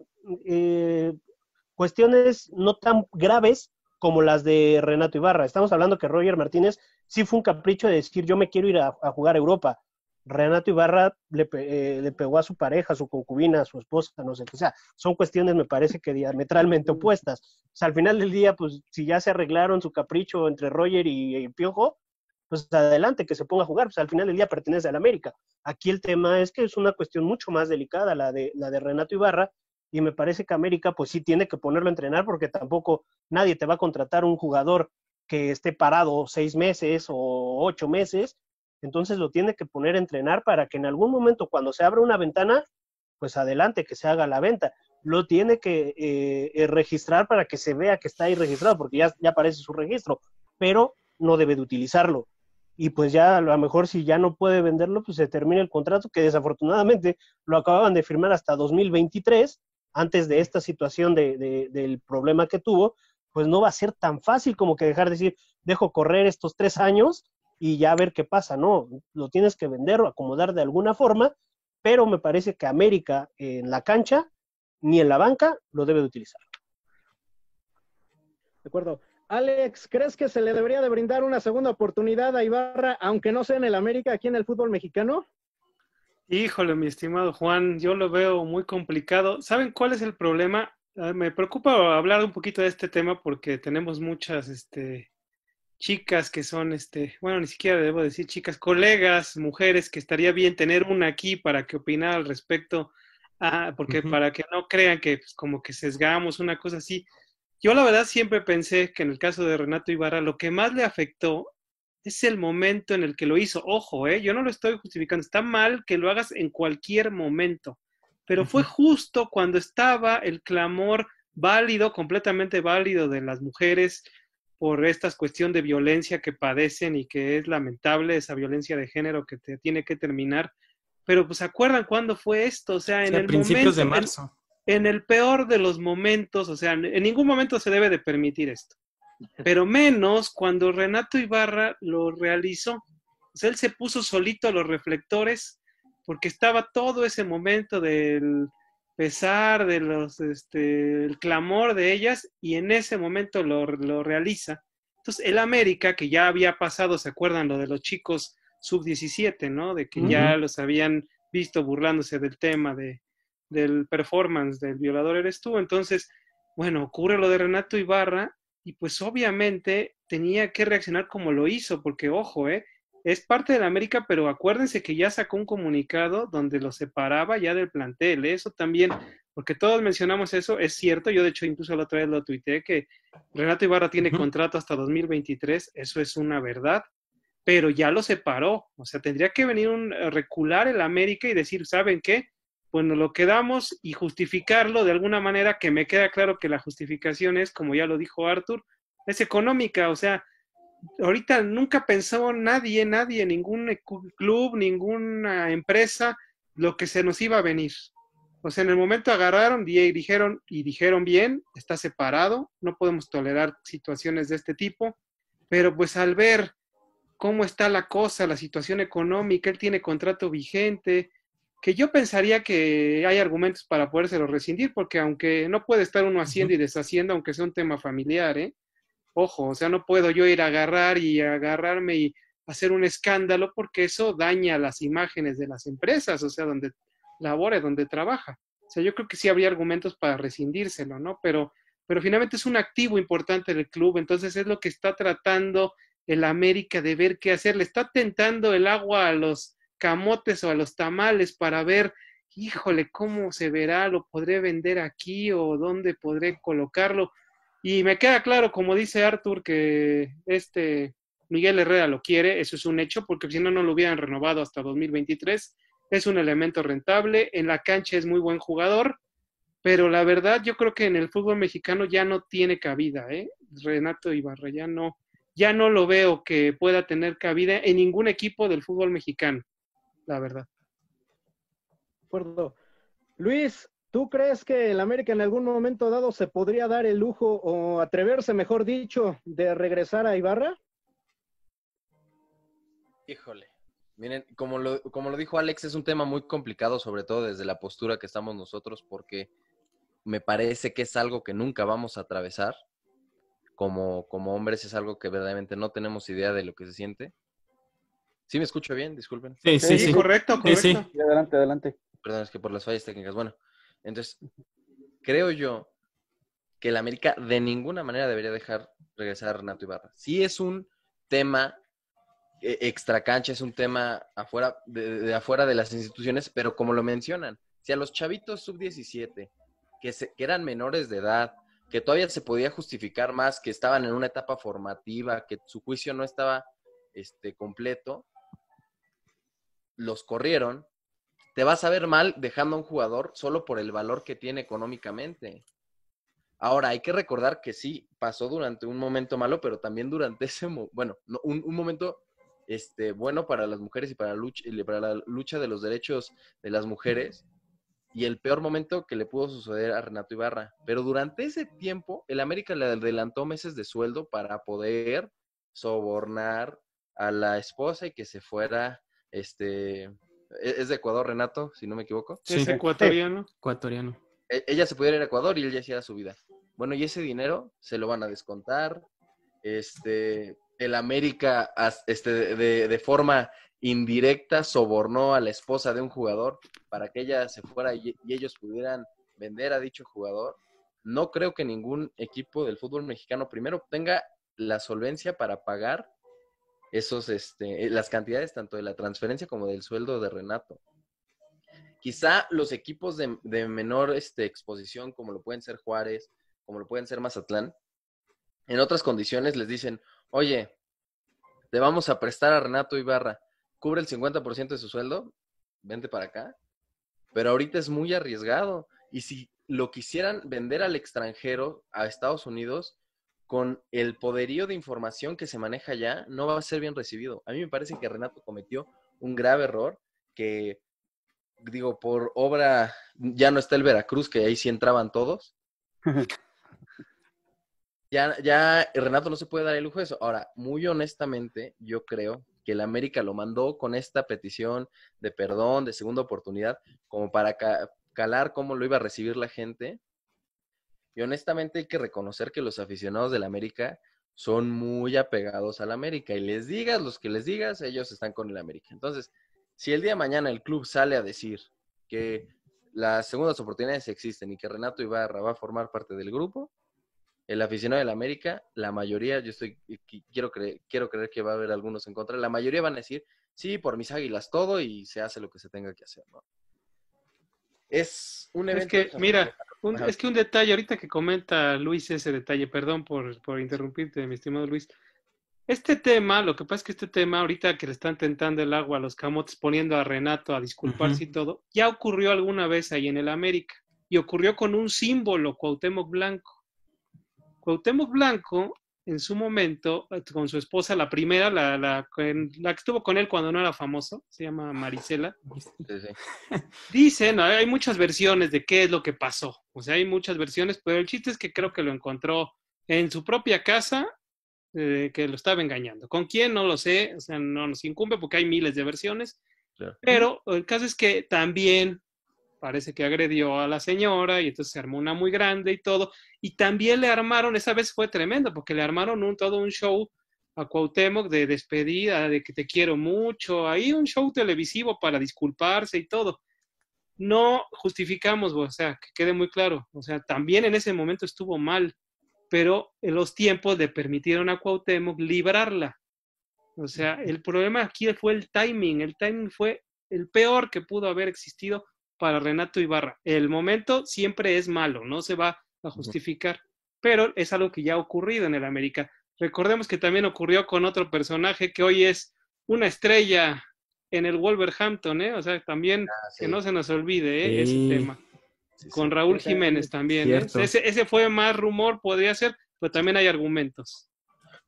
cuestiones no tan graves como las de Renato Ibarra. Estamos hablando que Roger Martínez sí fue un capricho de decir yo me quiero ir a, jugar a Europa. Renato Ibarra eh, le, pegó a su pareja, a su concubina, a su esposa, no sé qué. O sea, son cuestiones, me parece que diametralmente mm. opuestas. O sea, al final del día, pues si ya se arreglaron su capricho entre Roger y, Piojo, pues adelante, que se ponga a jugar. Pues al final del día pertenece al América. Aquí el tema es que es una cuestión mucho más delicada, la de, la de Renato Ibarra, y me parece que América pues sí tiene que ponerlo a entrenar porque tampoco nadie te va a contratar un jugador que esté parado seis meses o ocho meses, entonces lo tiene que poner a entrenar para que en algún momento cuando se abra una ventana, pues adelante, que se haga la venta. Lo tiene que eh, eh, registrar para que se vea que está ahí registrado, porque ya, ya aparece su registro, pero no debe de utilizarlo. Y pues ya a lo mejor si ya no puede venderlo, pues se termina el contrato, que desafortunadamente lo acababan de firmar hasta 2023 antes de esta situación del problema que tuvo, pues no va a ser tan fácil como que dejar de decir, dejo correr estos tres años y ya ver qué pasa, ¿no? Lo tienes que vender o acomodar de alguna forma, pero me parece que América en la cancha ni en la banca lo debe de utilizar. De acuerdo. Alex, ¿crees que se le debería de brindar una segunda oportunidad a Ibarra, aunque no sea en el América, aquí en el fútbol mexicano? Híjole, mi estimado Juan, yo lo veo muy complicado. ¿Saben cuál es el problema? Ah, me preocupa hablar un poquito de este tema porque tenemos muchas este, chicas que son, este, bueno, ni siquiera debo decir chicas, colegas, mujeres, que estaría bien tener una aquí para que opinara al respecto, ah, porque para que no crean que pues, como que sesgamos una cosa así. Yo la verdad siempre pensé que en el caso de Renato Ibarra lo que más le afectó es el momento en el que lo hizo. Ojo, ¿eh? yo no lo estoy justificando. Está mal que lo hagas en cualquier momento, pero fue justo cuando estaba el clamor válido, completamente válido de las mujeres por esta cuestión de violencia que padecen y que es lamentable esa violencia de género que tiene que terminar. Pero pues acuerdan cuándo fue esto, o sea, en el principios momento, de marzo. en el peor de los momentos, o sea, en ningún momento se debe de permitir esto pero menos cuando Renato Ibarra lo realizó. O sea, él se puso solito a los reflectores porque estaba todo ese momento del pesar, de este, clamor de ellas y en ese momento lo, realiza. Entonces, el América, que ya había pasado, ¿se acuerdan lo de los chicos sub-17, no? De que ya los habían visto burlándose del tema de, del performance del violador eres tú. Entonces, bueno, ocurre lo de Renato Ibarra y pues obviamente tenía que reaccionar como lo hizo, porque ojo, ¿eh? es parte de la América, pero acuérdense que ya sacó un comunicado donde lo separaba ya del plantel, ¿eh? eso también, porque todos mencionamos eso, es cierto, yo de hecho incluso la otra vez lo tuiteé, que Renato Ibarra tiene contrato hasta 2023, eso es una verdad, pero ya lo separó, o sea, tendría que venir un eh, recular el América y decir, ¿saben qué? pues lo quedamos y justificarlo de alguna manera que me queda claro que la justificación es, como ya lo dijo Arthur, es económica, o sea, ahorita nunca pensó nadie, nadie, ningún club, ninguna empresa, lo que se nos iba a venir. O sea, en el momento agarraron y dijeron, y dijeron bien, está separado, no podemos tolerar situaciones de este tipo, pero pues al ver cómo está la cosa, la situación económica, él tiene contrato vigente, que yo pensaría que hay argumentos para podérselo rescindir, porque aunque no puede estar uno haciendo y deshaciendo, aunque sea un tema familiar, ¿eh? ojo, o sea, no puedo yo ir a agarrar y agarrarme y hacer un escándalo, porque eso daña las imágenes de las empresas, o sea, donde y donde trabaja. O sea, yo creo que sí habría argumentos para rescindírselo, ¿no? Pero, pero finalmente es un activo importante del club, entonces es lo que está tratando el América de ver qué hacer. Le está tentando el agua a los camotes o a los tamales para ver, híjole, cómo se verá, lo podré vender aquí o dónde podré colocarlo. Y me queda claro, como dice Arthur, que este Miguel Herrera lo quiere, eso es un hecho, porque si no, no lo hubieran renovado hasta 2023. Es un elemento rentable, en la cancha es muy buen jugador, pero la verdad yo creo que en el fútbol mexicano ya no tiene cabida, ¿eh? Renato Ibarra, no, ya no lo veo que pueda tener cabida en ningún equipo del fútbol mexicano la verdad. Acuerdo. Luis, ¿tú crees que el América en algún momento dado se podría dar el lujo o atreverse, mejor dicho, de regresar a Ibarra? Híjole. Miren, como lo, lo dijo Alex, es un tema muy complicado, sobre todo desde la postura que estamos nosotros, porque me parece que es algo que nunca vamos a atravesar. Como, como hombres es algo que verdaderamente no tenemos idea de lo que se siente. Sí, me escucho bien, disculpen. Sí, sí, Correcto, correcto. Sí, Adelante, adelante. Perdón, es que por las fallas técnicas. Bueno, entonces, creo yo que el América de ninguna manera debería dejar regresar a Renato Ibarra. Sí es un tema eh, extra cancha, es un tema afuera de, afuera de las instituciones, pero como lo mencionan, si a los chavitos sub-17, que, que eran menores de edad, que todavía se podía justificar más, que estaban en una etapa formativa, que su juicio no estaba este, completo, los corrieron, te vas a ver mal dejando a un jugador solo por el valor que tiene económicamente. Ahora, hay que recordar que sí, pasó durante un momento malo, pero también durante [laughs] ese, bueno, un, momento este, bueno para las mujeres y para, para la lucha de los derechos de las mujeres y el peor momento que le pudo suceder a Renato Ibarra. Pero durante ese tiempo, el América le adelantó meses de sueldo para poder sobornar a la esposa y que se fuera este, e-, es de Ecuador, Renato, si no me equivoco. Es ecuatoriano. E-, ella se pudiera ir a Ecuador y él ya hiciera su vida. Bueno, y ese dinero se lo van a descontar. Este, el América este, de, forma indirecta sobornó a la esposa de un jugador para que ella se fuera y ellos pudieran vender a dicho jugador. No creo que ningún equipo del fútbol mexicano primero tenga la solvencia para pagar esos, este, eh, las cantidades tanto de la transferencia como del sueldo de Renato. Quizá los equipos de, de menor este, exposición, como lo pueden ser Juárez, como lo pueden ser Mazatlán, en otras condiciones les dicen, oye, te vamos a prestar a Renato Ibarra, cubre el 50% de su sueldo, vente para acá. Pero ahorita es muy arriesgado. Y si lo quisieran vender al extranjero, a Estados Unidos, con el poderío de información que se maneja ya, no va a ser bien recibido. A mí me parece que Renato cometió un grave error que, digo, por obra, ya no está el Veracruz, que ahí sí entraban todos. [laughs] ya, ya Renato no se puede dar el lujo de eso. Ahora, muy honestamente, yo creo que el América lo mandó con esta petición de perdón, de segunda oportunidad, como para calar cómo lo iba a recibir la gente y honestamente hay que reconocer que los aficionados del América son muy apegados al América. Y les digas, los que les digas, ellos están con el América. Entonces, si el día de mañana el club sale a decir que las segundas oportunidades existen y que Renato Ibarra va a formar parte del grupo, el aficionado del América, la mayoría, yo estoy, quiero creer, quiero creer que va a haber algunos en contra, la mayoría van a decir, sí, por mis águilas todo y se hace lo que se tenga que hacer, Es un evento. Es que, mira, es que un detalle, ahorita que comenta Luis ese detalle, perdón por, interrumpirte, mi estimado Luis. Este tema, lo que pasa es que este tema, ahorita que le están tentando el agua a los camotes, poniendo a Renato a disculparse y todo, ya ocurrió alguna vez ahí en el América. Y ocurrió con un símbolo, Cuauhtémoc Blanco. Cuauhtémoc Blanco en su momento eh, con su esposa, la primera, la, que estuvo con él cuando no era famoso, se llama Marisela. Dicen, hay muchas versiones de qué es lo que pasó, o sea, hay muchas versiones, pero el chiste es que creo que lo encontró en su propia casa, eh, que lo estaba engañando. ¿Con quién? No lo sé, o sea, no nos incumbe porque hay miles de versiones, pero el caso es que también parece que agredió a la señora y entonces se armó una muy grande y todo. Y también le armaron, esa vez fue tremendo, porque le armaron un, todo un show a Cuauhtémoc de despedida, de que te quiero mucho, ahí un show televisivo para disculparse y todo. No justificamos, o sea, que quede muy claro, o sea, también en ese momento estuvo mal, pero en los tiempos le permitieron a Cuauhtémoc librarla. O sea, el problema aquí fue el timing, el timing fue el peor que pudo haber existido para Renato Ibarra. El momento siempre es malo, no se va a justificar, pero es algo que ya ha ocurrido en el América. Recordemos que también ocurrió con otro personaje que hoy es una estrella en el Wolverhampton, ¿eh? O sea, también ah, que no se nos olvide ¿eh? ese tema. con Raúl Jiménez también. ¿eh? Ese, ese fue más rumor, podría ser, pero también hay argumentos.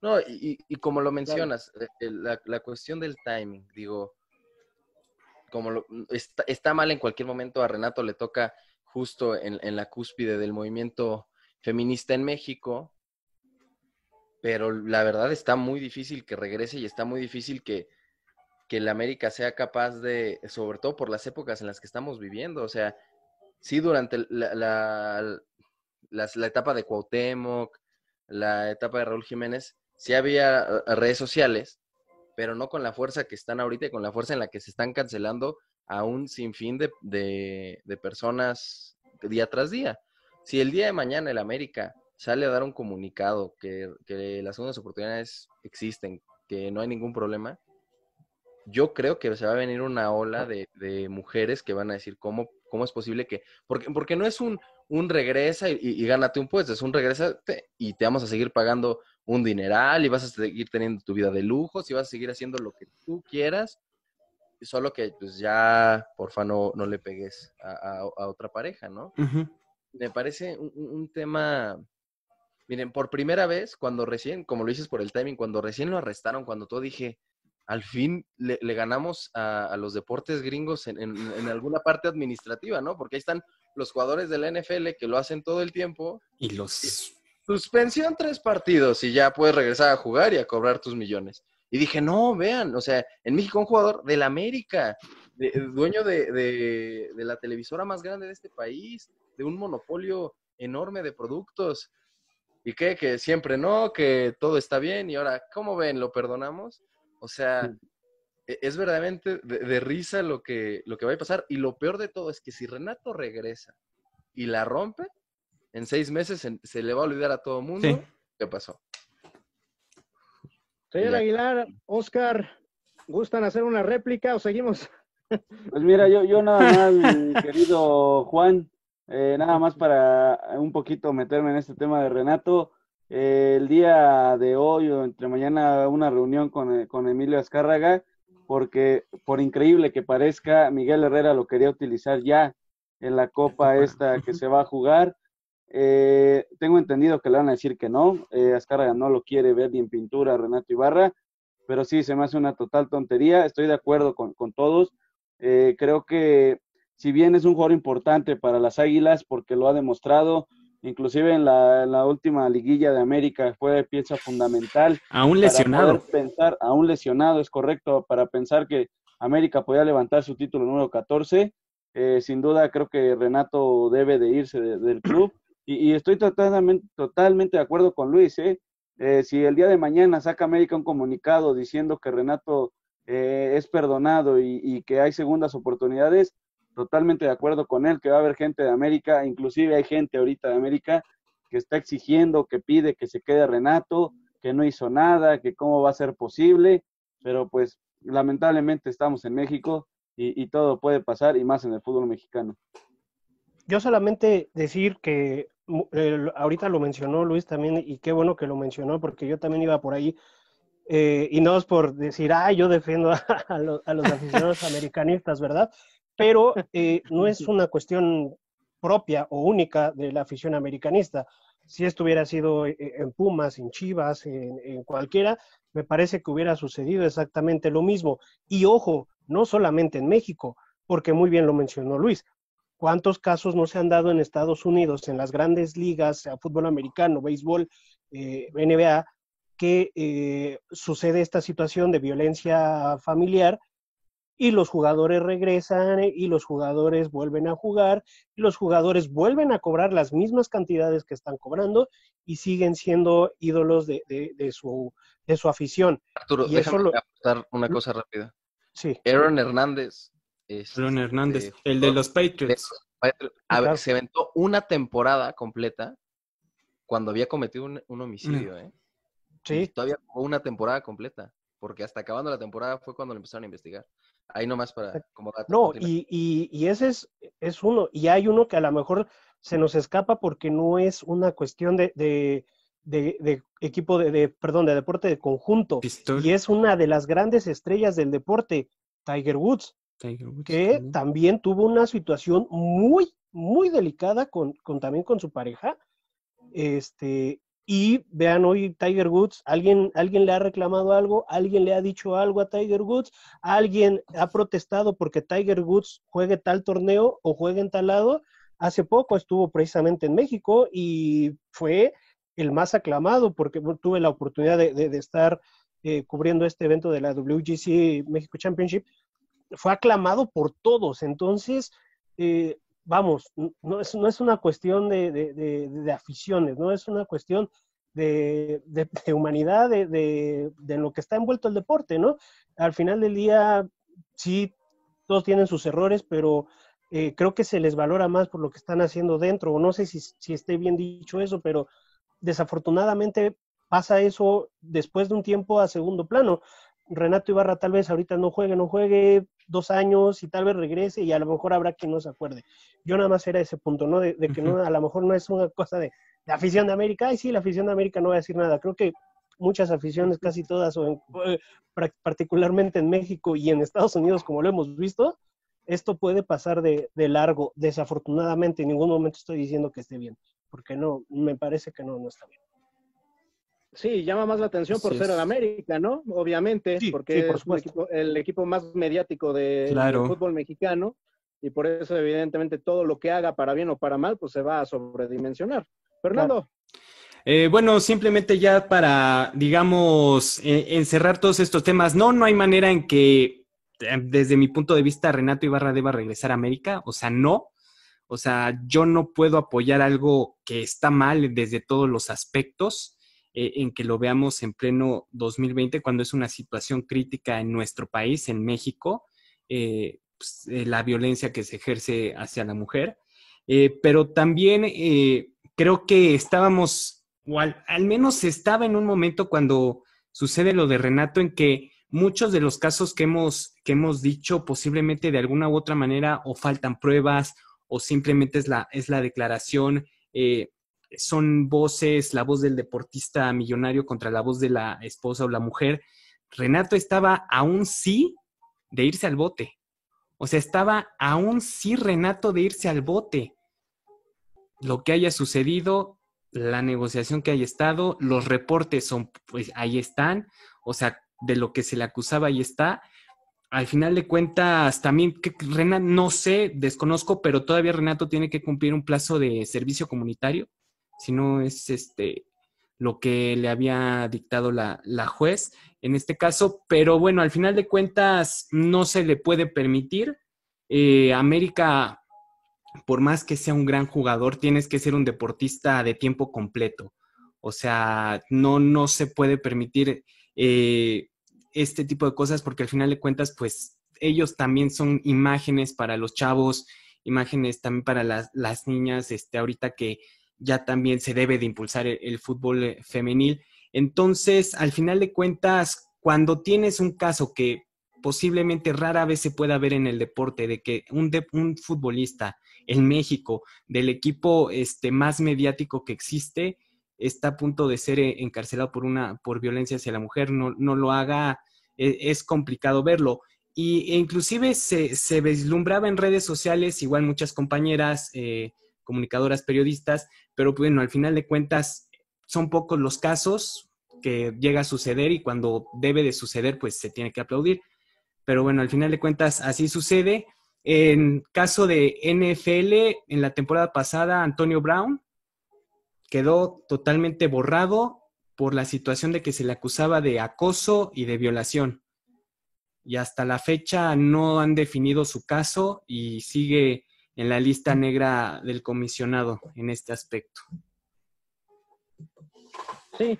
No, y, como lo mencionas, eh, eh, la, la, cuestión del timing, digo, como mm, está, mal en cualquier momento, a Renato le toca justo en, la cúspide del movimiento feminista en México, pero la verdad está muy difícil que regrese y está muy difícil que, la América sea capaz de, sobre todo por las épocas en las que estamos viviendo, o sea, sí durante la, la, la etapa de Cuauhtémoc, la etapa de Raúl Jiménez, sí había eh, redes sociales, pero no con la fuerza que están ahorita y con la fuerza en la que se están cancelando a un sinfín de, de, personas día tras día. Si el día de mañana el América sale a dar un comunicado que, las segundas oportunidades existen, que no hay ningún problema, yo creo que se va a venir una ola de, mujeres que van a decir cómo, cómo es posible que, porque, porque no es un, un regresa y, gánate un puesto, es un regresa y te vamos a seguir pagando un dineral y vas a seguir teniendo tu vida de lujos y vas a seguir haciendo lo que tú quieras, solo que pues ya, porfa, no, no le pegues a, otra pareja, ¿no? Me parece un, tema, miren, por primera vez, cuando recién, como lo dices por el timing, cuando recién lo arrestaron, cuando tú dije, al fin le, ganamos a, los deportes gringos en, en alguna parte administrativa, ¿no? Porque ahí están los jugadores de la NFL que lo hacen todo el tiempo. Y los suspensión tres partidos y ya puedes regresar a jugar y a cobrar tus millones. Y dije, no, vean, o sea, en México un jugador del América, dueño de, la televisora más grande de este país, de un monopolio enorme de productos. ¿Y qué? Que siempre no, que todo está bien y ahora, ¿cómo ven? ¿Lo perdonamos? O sea, e, es verdaderamente de, risa lo que, lo que va a pasar. Y lo peor de todo es que si Renato regresa y la rompe, en seis meses se, le va a olvidar a todo el mundo qué pasó. Señor Aguilar, Oscar, ¿gustan hacer una réplica o seguimos? [laughs] Pues mira, yo, yo nada más, querido Juan, eh, nada más para un poquito meterme en este tema de Renato. Eh, el día de hoy o entre mañana una reunión con, eh, con Emilio Azcárraga, porque por increíble que parezca, Miguel Herrera lo quería utilizar ya en la copa [laughs] esta que se va a jugar. Eh, tengo entendido que le van a decir que no. Eh, Azcárraga no lo quiere ver ni en pintura, Renato Ibarra. Pero sí, se me hace una total tontería. Estoy de acuerdo con, todos. Eh, creo que si bien es un jugador importante para las Águilas, porque lo ha demostrado, inclusive en la, última liguilla de América fue pieza fundamental. A un lesionado. pensar, a un lesionado, es correcto, para pensar que América podía levantar su título número 14. Eh, sin duda creo que Renato debe de irse del club. Y, estoy totalmente, totalmente de acuerdo con Luis, ¿eh? Eh, si el día de mañana saca América un comunicado diciendo que Renato eh, es perdonado y, que hay segundas oportunidades, totalmente de acuerdo con él, que va a haber gente de América, inclusive hay gente ahorita de América que está exigiendo, que pide que se quede Renato, que no hizo nada, que cómo va a ser posible, pero pues lamentablemente estamos en México y, y todo puede pasar y más en el fútbol mexicano yo solamente decir que eh, ahorita lo mencionó Luis también y qué bueno que lo mencionó porque yo también iba por ahí eh, y no es por decir, ah, yo defiendo [laughs] a, los, aficionados [laughs] americanistas, ¿verdad? Pero eh, no es una cuestión propia o única de la afición americanista. Si esto hubiera sido en Pumas, en Chivas, en cualquiera, me parece que hubiera sucedido exactamente lo mismo. Y ojo, no solamente en México, porque muy bien lo mencionó Luis, ¿Cuántos casos no se han dado en Estados Unidos, en las grandes ligas, fútbol americano, béisbol, eh, NBA, que eh, sucede esta situación de violencia familiar y los jugadores regresan eh, y los jugadores vuelven a jugar y los jugadores vuelven a cobrar las mismas cantidades que están cobrando y siguen siendo ídolos de, su, afición. Arturo, y déjame una cosa rápida. Sí. Aaron Hernández este, Hernández, eh, el de los Patriots. A ver, se aventó una temporada completa cuando había cometido un, homicidio, ¿eh? Sí. todavía una temporada completa, porque hasta acabando la temporada fue cuando lo empezaron a investigar. Ahí nomás para como No, y, ese es, es uno. Y hay uno que a lo mejor se nos escapa porque no es una cuestión de, equipo de, perdón, de deporte de conjunto. Y es una de las grandes estrellas del deporte, Tiger Woods. Que también. tuvo una situación muy, muy delicada con, también con su pareja. Este, y vean hoy Tiger Woods, alguien, alguien le ha reclamado algo, alguien le ha dicho algo a Tiger Woods, alguien ha protestado porque Tiger Woods juegue tal torneo o juegue en tal lado. Hace poco estuvo precisamente en México y fue el más aclamado porque tuve la oportunidad de, estar eh, cubriendo este evento de la WGC México Championship fue aclamado por todos. Entonces, eh, vamos, no es, una cuestión de, aficiones, no es una cuestión de, humanidad, de, lo que está envuelto el deporte, ¿no? Al final del día, sí, todos tienen sus errores, pero eh, creo que se les valora más por lo que están haciendo dentro, o no sé si, si esté bien dicho eso, pero desafortunadamente pasa eso después de un tiempo a segundo plano. Renato Ibarra tal vez ahorita no juegue, no juegue dos años y tal vez regrese y a lo mejor habrá quien no se acuerde. Yo nada más era ese punto, ¿no? De, que a lo mejor no es una cosa de la afición de América. Ay, sí, la afición de América no va a decir nada. Creo que muchas aficiones, casi todas, o eh, particularmente en México y en Estados Unidos, como lo hemos visto, esto puede pasar de, de, largo. Desafortunadamente, en ningún momento estoy diciendo que esté bien, porque no, me parece que no, no está bien. Sí, llama más la atención por ser el América, ¿no? Obviamente, porque es el equipo, más mediático del fútbol mexicano y por eso evidentemente todo lo que haga para bien o para mal, pues se va a sobredimensionar. Fernando. Eh, bueno, simplemente ya para, digamos, e, encerrar todos estos temas, no, no hay manera en que, em, desde mi punto de vista, Renato Ibarra deba regresar a América, o sea, no. O sea, yo no puedo apoyar algo que está mal desde todos los aspectos. Eh, en que lo veamos en pleno 2020, cuando es una situación crítica en nuestro país, en México, eh, pues, eh, la violencia que se ejerce hacia la mujer. pero también creo que estábamos, o al, menos estaba en un momento cuando sucede lo de Renato, en que muchos de los casos que hemos, que hemos dicho posiblemente de alguna u otra manera o faltan pruebas o simplemente es la, es la declaración son voces, la voz del deportista millonario contra la voz de la esposa o la mujer. Renato estaba aún sí de irse al bote. O sea, estaba aún sí Renato de irse al bote. Lo que haya sucedido, la negociación que haya estado, los reportes son, pues ahí están. O sea, de lo que se le acusaba ahí está. Al final de cuentas, también que Renato, no sé, desconozco, pero todavía Renato tiene que cumplir un plazo de servicio comunitario sino es este lo que le había dictado la, juez en este caso, pero bueno, al final de cuentas no se le puede permitir. Eh, América, por más que sea un gran jugador, tienes que ser un deportista de tiempo completo. O sea, no, no se puede permitir eh, este tipo de cosas porque al final de cuentas, pues ellos también son imágenes para los chavos, imágenes también para las, las niñas, este, ahorita que ya también se debe de impulsar e-, el, fútbol eh, femenil. Entonces, al final de cuentas, cuando tienes un caso que posiblemente rara vez se pueda ver en el deporte, de que un, un futbolista en México, del equipo este, más mediático que existe, está a punto de ser eh, encarcelado por, una, por violencia hacia la mujer, no, lo haga, eh, es, complicado verlo. Y, e inclusive se, se, vislumbraba en redes sociales, igual muchas compañeras, eh, comunicadoras, periodistas, pero bueno, al final de cuentas son pocos los casos que llega a suceder y cuando debe de suceder, pues se tiene que aplaudir. Pero bueno, al final de cuentas así sucede. En caso de NFL, en la temporada pasada, Antonio Brown quedó totalmente borrado por la situación de que se le acusaba de acoso y de violación. Y hasta la fecha no han definido su caso y sigue en la lista mm. negra del comisionado en este aspecto. Sí,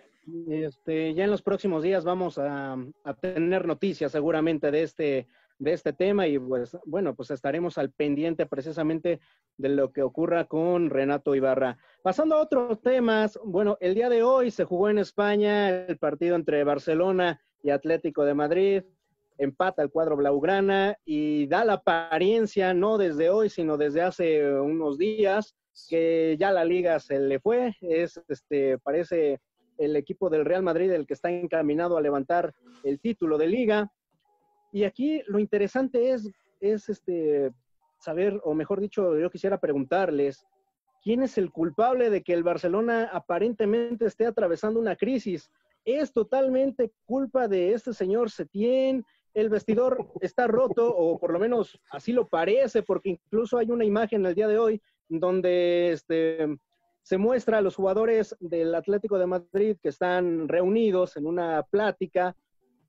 este, ya en los próximos días vamos a, tener noticias seguramente de este, de este tema y pues bueno, pues estaremos al pendiente precisamente de lo que ocurra con Renato Ibarra. Pasando a otros temas, bueno, el día de hoy se jugó en España el partido entre Barcelona y Atlético de Madrid empata el cuadro Blaugrana y da la apariencia, no desde hoy, sino desde hace unos días, que ya la liga se le fue. Es, este, parece el equipo del Real Madrid el que está encaminado a levantar el título de liga. Y aquí lo interesante es, es este, saber, o mejor dicho, yo quisiera preguntarles, ¿quién es el culpable de que el Barcelona aparentemente esté atravesando una crisis? Es totalmente culpa de este señor Setién, el vestidor está roto, o por lo menos así lo parece, porque incluso hay una imagen el día de hoy donde este, se muestra a los jugadores del Atlético de Madrid que están reunidos en una plática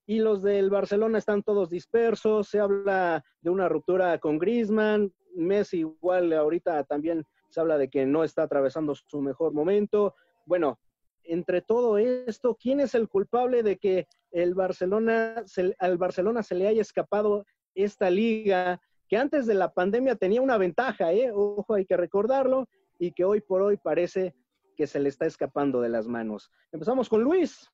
y los del Barcelona están todos dispersos, se habla de una ruptura con Griezmann, Messi igual ahorita también se habla de que no está atravesando su mejor momento. Bueno, entre todo esto, ¿quién es el culpable de que el Barcelona al Barcelona se le haya escapado esta liga que antes de la pandemia tenía una ventaja, ¿eh? ojo, hay que recordarlo, y que hoy por hoy parece que se le está escapando de las manos. Empezamos con Luis.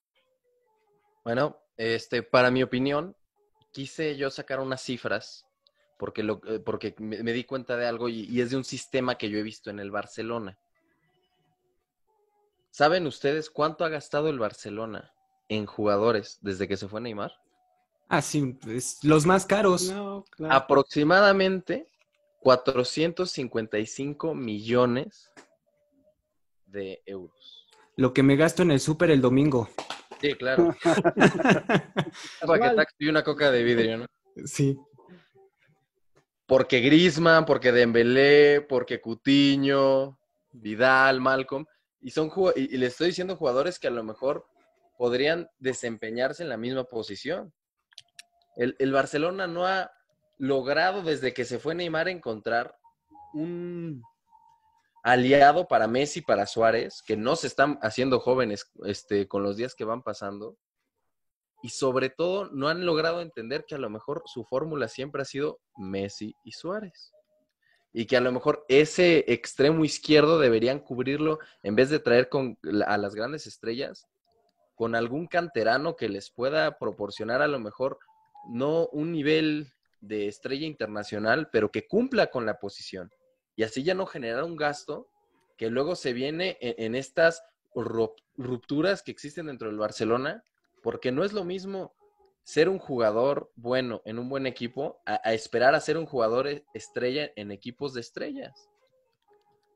Bueno, este, para mi opinión, quise yo sacar unas cifras porque, lo, eh, porque me, di cuenta de algo y es de un sistema que yo he visto en el Barcelona. ¿Saben ustedes cuánto ha gastado el Barcelona en jugadores desde que se fue Neymar? Ah, sí, los más caros. Aproximadamente 455 millones de euros. Lo que me gasto en el súper el domingo. Sí, claro. [laughs] [laughs] y una coca de vidrio, ¿no? Sí. Porque Grisman, porque Dembélé, porque Cutiño, Vidal, Malcolm y, son, y le estoy diciendo jugadores que a lo mejor podrían desempeñarse en la misma posición. El, Barcelona no ha logrado desde que se fue Neymar encontrar un aliado para Messi, para Suárez, que no se están haciendo jóvenes este, con los días que van pasando. Y sobre todo, no han logrado entender que a lo mejor su fórmula siempre ha sido Messi y Suárez y que a lo mejor ese extremo izquierdo deberían cubrirlo en vez de traer con, a las grandes estrellas con algún canterano que les pueda proporcionar a lo mejor no un nivel de estrella internacional, pero que cumpla con la posición. Y así ya no generar un gasto que luego se viene en estas rupturas que existen dentro del Barcelona, porque no es lo mismo ser un jugador bueno en un buen equipo a, esperar a ser un jugador e, estrella en equipos de estrellas.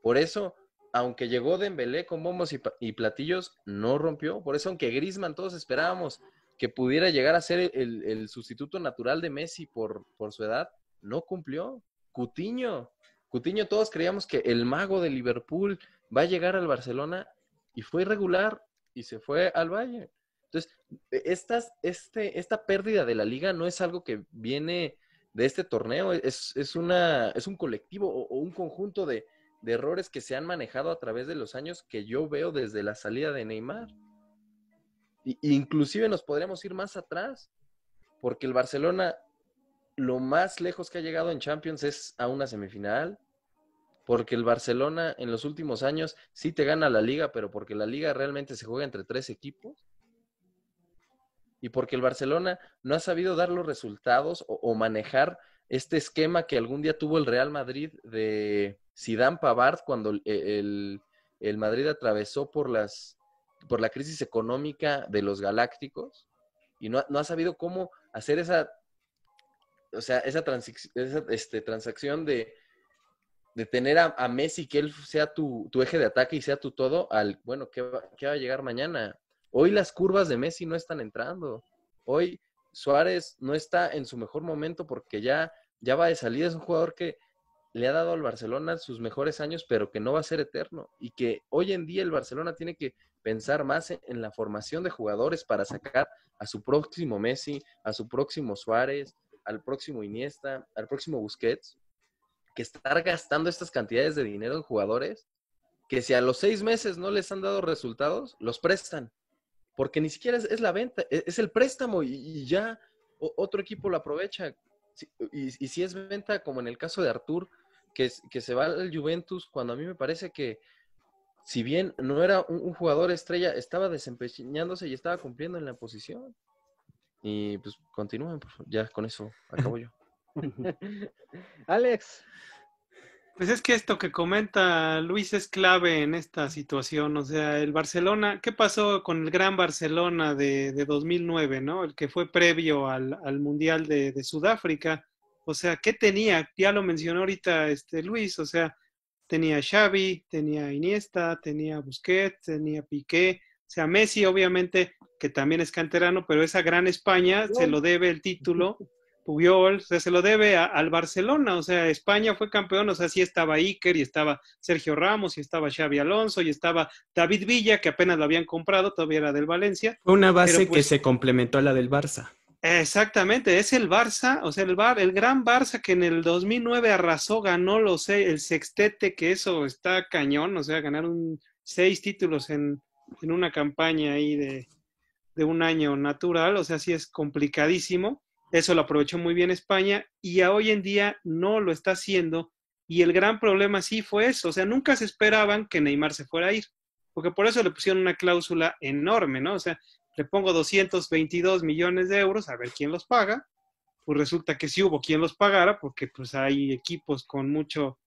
Por eso, aunque llegó de Dembélé con bombos y, platillos, no rompió. Por eso, aunque Grisman todos esperábamos que pudiera llegar a ser el, sustituto natural de Messi por, su edad, no cumplió. Cutiño, Cutiño todos creíamos que el mago de Liverpool va a llegar al Barcelona y fue irregular y se fue al Valle. Entonces, e, este, esta pérdida de la liga no es algo que viene de este torneo, e, es, una, es un colectivo o, un conjunto de, errores que se han manejado a través de los años que yo veo desde la salida de Neymar. Y, inclusive nos podríamos ir más atrás, porque el Barcelona lo más lejos que ha llegado en Champions es a una semifinal, porque el Barcelona en los últimos años sí te gana la liga, pero porque la liga realmente se juega entre tres equipos y porque el Barcelona no ha sabido dar los resultados o, manejar este esquema que algún día tuvo el Real Madrid de Sidán Pavard cuando el, Madrid atravesó por, las, por la crisis económica de los Galácticos y no, ha sabido cómo hacer esa, o sea, esa, este, transacción de, de tener a, Messi que él sea tu, eje de ataque y sea tu todo al, bueno, que va, qué va a llegar mañana? Hoy las curvas de Messi no están entrando. Hoy Suárez no está en su mejor momento porque ya, ya va de salida. Es un jugador que le ha dado al Barcelona sus mejores años, pero que no va a ser eterno. Y que hoy en día el Barcelona tiene que pensar más en la formación de jugadores para sacar a su próximo Messi, a su próximo Suárez, al próximo Iniesta, al próximo Busquets, que estar gastando estas cantidades de dinero en jugadores que si a los seis meses no les han dado resultados, los prestan porque ni siquiera es, la venta, e, es, el préstamo y, ya otro equipo lo aprovecha. y, si es venta, como en el caso de Artur, que, se va al Juventus, cuando a mí me parece que, si bien no era un, jugador estrella, estaba desempeñándose y estaba cumpliendo en la posición. Y pues continúen, ya con eso acabo yo. [laughs] Alex. Pues es que esto que comenta Luis es clave en esta situación, o sea, el Barcelona, ¿qué pasó con el Gran Barcelona de, 2009, ¿no? El que fue previo al, Mundial de, Sudáfrica, o sea, ¿qué tenía? Ya lo mencionó ahorita este Luis, o sea, tenía Xavi, tenía Iniesta, tenía Busquets, tenía Piqué, o sea, Messi obviamente, que también es canterano, pero esa gran España se lo debe el título Puyol se lo debe al Barcelona, o sea, España fue campeón, o sea, sí estaba Iker y estaba Sergio Ramos y estaba Xavi Alonso y estaba David Villa, que apenas lo habían comprado, todavía era del Valencia. Fue una base que pues se complementó a la del Barça. Exactamente, es el Barça, o sea, el, Bar, el gran Barça que en el 2009 arrasó, ganó lo sé, el sextete, que eso está cañón, o sea, ganaron seis títulos en, una campaña ahí de, de un año natural, o sea, sí es complicadísimo. Eso lo aprovechó muy bien España y a hoy en día no lo está haciendo. Y el gran problema sí fue eso. O sea, nunca se esperaban que Neymar se fuera a ir, porque por eso le pusieron una cláusula enorme, ¿no? O sea, le pongo 222 millones de euros, a ver quién los paga. Pues resulta que sí hubo quien los pagara, porque pues hay equipos con mucho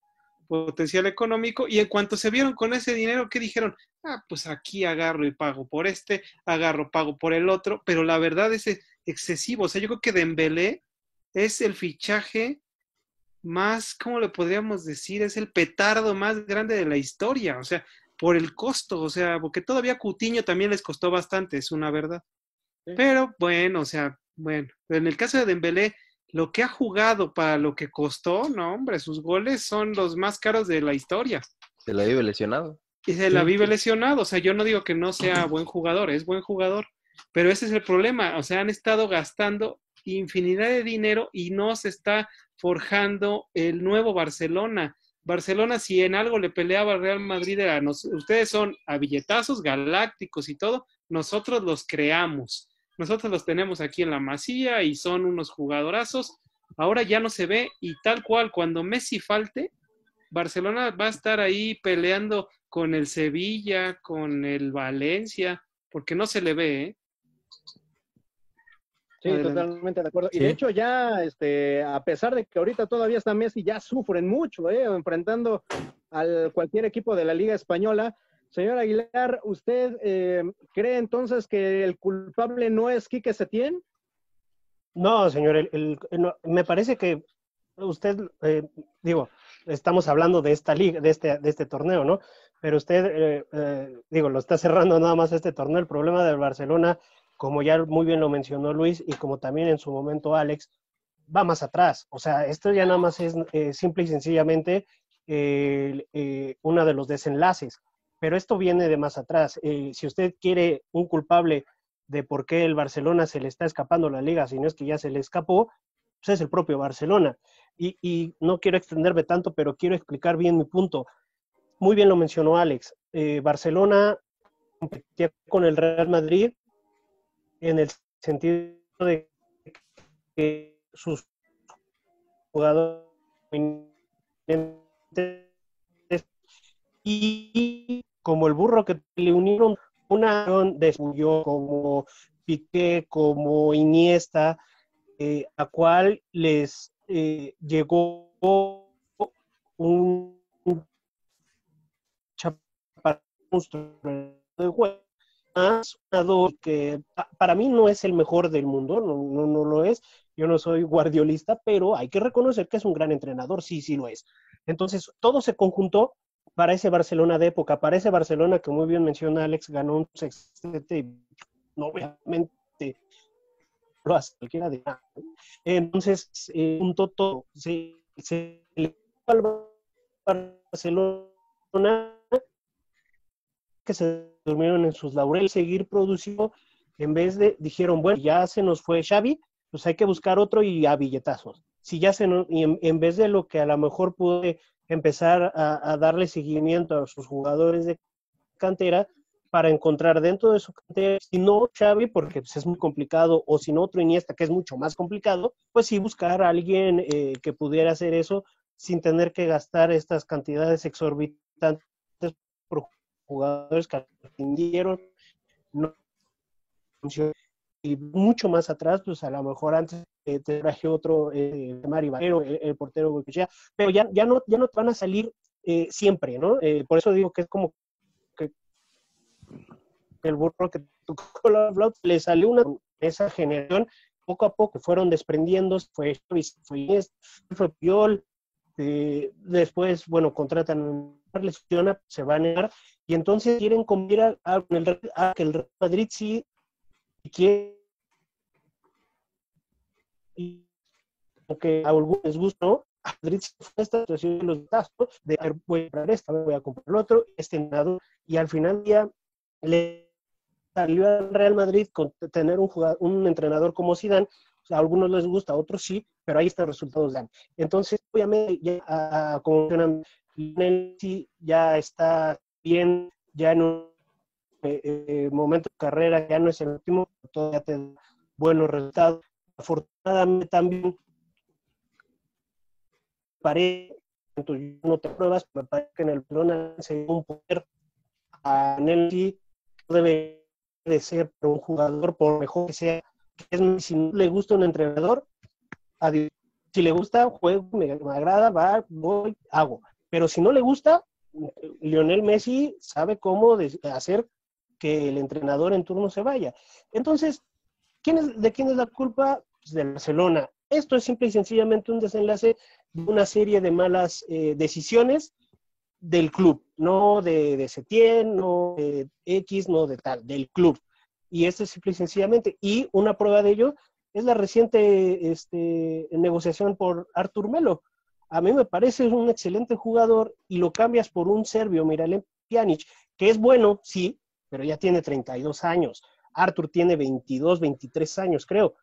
potencial económico. Y en cuanto se vieron con ese dinero, ¿qué dijeron? Ah, pues aquí agarro y pago por este, agarro, pago por el otro. Pero la verdad es que excesivo. O sea, yo creo que Dembélé es el fichaje más, ¿cómo le podríamos decir? Es el petardo más grande de la historia, o sea, por el costo, o sea, porque todavía Cutiño también les costó bastante, es una verdad. Pero bueno, o sea, bueno, en el caso de Dembélé, lo que ha jugado para lo que costó, no, hombre, sus goles son los más caros de la historia. Se la vive lesionado. se la vive lesionado, o sea, yo no digo que no sea buen jugador, es buen jugador, pero ese es el problema, o sea, han estado gastando infinidad de dinero y no se está forjando el nuevo Barcelona. Barcelona, si en algo le peleaba al Real Madrid, era ustedes son a galácticos y todo, nosotros los creamos. Nosotros los tenemos aquí en la masía y son unos jugadorazos. Ahora ya no se ve y tal cual, cuando Messi falte, Barcelona va a estar ahí peleando con el Sevilla, con el Valencia, porque no se le ve, ¿eh? Sí, totalmente de acuerdo. Y de hecho ya, este, a pesar de que ahorita todavía está Messi, ya sufren mucho, ¿eh? enfrentando al cualquier equipo de la Liga Española. Señor Aguilar, ¿usted eh, cree entonces que el culpable no es Quique Setién? No, señor, el, me parece que usted, eh, digo, estamos hablando de esta liga, de este, de este torneo, ¿no? Pero usted, eh, digo, lo está cerrando nada más este torneo. El problema del Barcelona como ya muy bien lo mencionó Luis y como también en su momento Alex, va más atrás. O sea, esto ya nada más es eh, simple y sencillamente eh, uno de los desenlaces, pero esto viene de más atrás. Eh, si usted quiere un culpable de por qué el Barcelona se le está escapando la liga, si no es que ya se le escapó, pues es el propio Barcelona. Y, y no quiero extenderme tanto, pero quiero explicar bien mi punto. Muy bien lo mencionó Alex. Barcelona competía con el Real Madrid en el sentido de que sus jugadores y como el burro que le unieron una de suyo como Piqué, como Iniesta, eh, a cual les eh, llegó un chaparro de juego que para mí no es el mejor del mundo, no, no, lo es. Yo no soy guardiolista, pero hay que reconocer que es un gran entrenador, sí, sí lo es. Entonces, todo se conjuntó para ese Barcelona de época, para ese Barcelona que muy bien menciona Alex, ganó un sextete, obviamente lo hace cualquiera de nada. Entonces, un Toto todo, se, se al Barcelona que se durmieron en sus laureles, seguir produciendo, en vez de, dijeron, bueno, ya se nos fue Xavi, pues hay que buscar otro y a billetazos. Si ya se nos, y en, vez de lo que a lo mejor pude empezar a, darle seguimiento a sus jugadores de cantera, para encontrar dentro de su cantera, si no Xavi, porque pues, es muy complicado, o si no otro Iniesta, que es mucho más complicado, pues sí buscar a alguien eh, que pudiera hacer eso sin tener que gastar estas cantidades exorbitantes jugadores que atendieron y mucho más atrás, pues a lo mejor antes eh, te traje otro eh, Mari el, portero pero ya, ya, no, ya no te van a salir eh, siempre, ¿no? Eh, por eso digo que es como que el burro que tocó le salió una esa generación poco a poco fueron desprendiendo, fue fue, fue Piol, después, bueno, contratan lesiona, se va a negar, y entonces quieren convivir a, que el Real Madrid sí quiere y aunque a algunos les gusta, ¿no? A Madrid se fue esta situación de los gastos, de voy a comprar esta, voy a comprar el otro, este nado, y al final ya le salió al Real Madrid con tener un, un entrenador como Zidane, a algunos les gusta, a otros sí, pero ahí están los resultados dan. Entonces, obviamente, ya a, Lionel ya está bien, ya en un eh, eh, momento de carrera, ya no es el último, todavía te buenos resultados. Afortunadamente también, parece, no te pruebas, me que en el plano se un poder a Nelly, debe de ser un jugador, por mejor que sea, es, si no le gusta un entrenador, Si le gusta, juego, me, me agrada, va, voy, hago. Pero si no le gusta, Lionel Messi sabe cómo hacer que el entrenador en turno se vaya. Entonces, ¿quién ¿de quién es la culpa? Pues de Barcelona. Esto es simple y sencillamente un desenlace de una serie de malas eh, decisiones del club, no de, de Setién, no de X, no de tal, del club. Y esto es simple y sencillamente. Y una prueba de ello es la reciente este, negociación por Artur Melo a mí me parece un excelente jugador y lo cambias por un serbio, Miralem Pjanic, que es bueno, sí, pero ya tiene 32 años. Arthur tiene 22, 23 años, creo.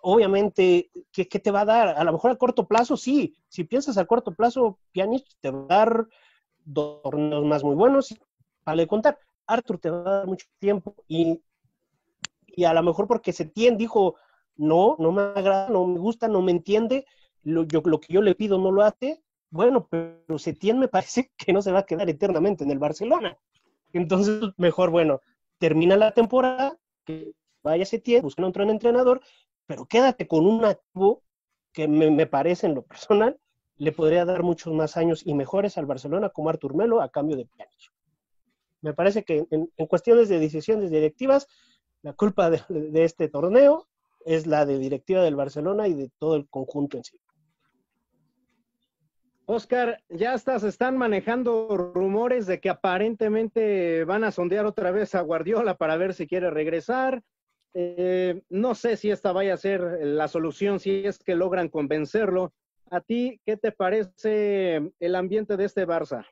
Obviamente, ¿qué, te va a dar? A lo mejor a corto plazo, sí. Si piensas a corto plazo, Pjanic te va a dar dos torneos más muy buenos para contar. Arthur te va a dar mucho tiempo y, y a lo mejor porque Setién dijo, no, no me agrada, no me gusta, no me entiende, lo, lo que yo le pido no lo hace, bueno, pero Setién me parece [laughs] que no se va a quedar eternamente en el Barcelona. Entonces, pues, mejor, bueno, termina la temporada, que vaya Setién, busca otro entrenador, pero quédate con un activo que me, parece en lo personal le podría dar muchos más años y mejores al Barcelona como Artur Melo a cambio de Pjanic. Me parece que en, cuestiones de decisiones directivas, la culpa de este torneo es la de directiva del Barcelona y de todo el conjunto en sí. Oscar, ya se están manejando rumores de que aparentemente van a sondear otra vez a Guardiola para ver si quiere regresar. Eh, no sé si esta vaya a ser la solución, si es que logran convencerlo. ¿A ti qué te parece el ambiente de este Barça?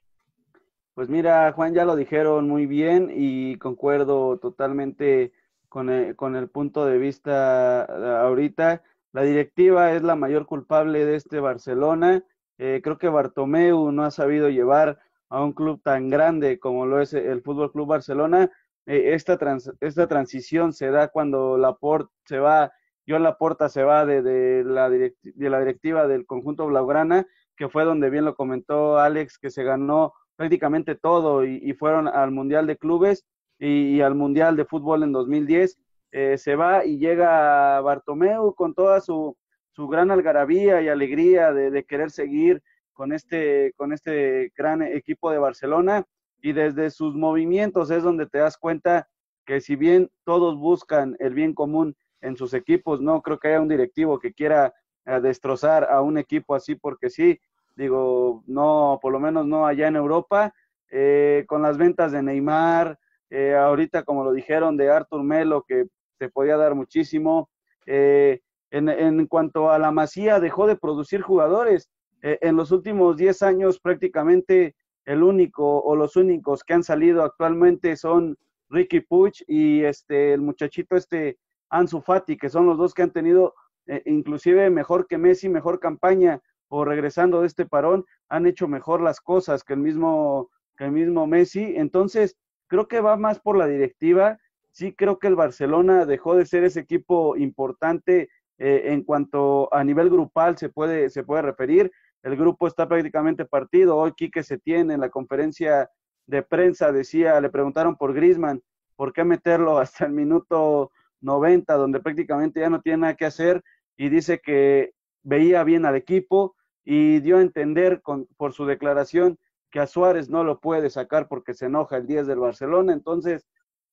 Pues mira, Juan, ya lo dijeron muy bien y concuerdo totalmente con con el punto de vista eh, ahorita. La directiva es la mayor culpable de este Barcelona eh, creo que Bartomeu no ha sabido llevar a un club tan grande como lo es el Fútbol Club Barcelona. Eh, esta, esta transición se da cuando Laporte se va, la Laporta se va de, la directiva del conjunto Blaugrana, que fue donde bien lo comentó Alex, que se ganó prácticamente todo y, fueron al Mundial de Clubes y, al Mundial de Fútbol en 2010. Eh, se va y llega Bartomeu con toda su, su gran algarabía y alegría de, querer seguir con este, con este gran equipo de Barcelona. Y desde sus movimientos es donde te das cuenta que si bien todos buscan el bien común en sus equipos, no creo que haya un directivo que quiera eh, destrozar a un equipo así porque sí, digo, no, por lo menos no allá en Europa, eh, con las ventas de Neymar, eh, ahorita como lo dijeron de Arthur Melo, que se podía dar muchísimo, eh, en, cuanto a la Masía, dejó de producir jugadores. Eh, en los últimos 10 años prácticamente el único o los únicos que han salido actualmente son Ricky Puch y este, el muchachito este Ansu Fati, que son los dos que han tenido eh, inclusive mejor que Messi, mejor campaña o regresando de este parón, han hecho mejor las cosas que el mismo, que el mismo Messi. Entonces, creo que va más por la directiva. Sí creo que el Barcelona dejó de ser ese equipo importante eh, en cuanto a nivel grupal se puede, se puede referir. El grupo está prácticamente partido. Hoy Quique tiene en la conferencia de prensa decía, le preguntaron por Grisman, ¿por qué meterlo [laughs] hasta el minuto 90, donde prácticamente ya no tiene nada que hacer? Y dice que veía bien al equipo y dio a entender por su declaración que a Suárez no lo puede sacar porque se enoja el 10 del Barcelona. Entonces,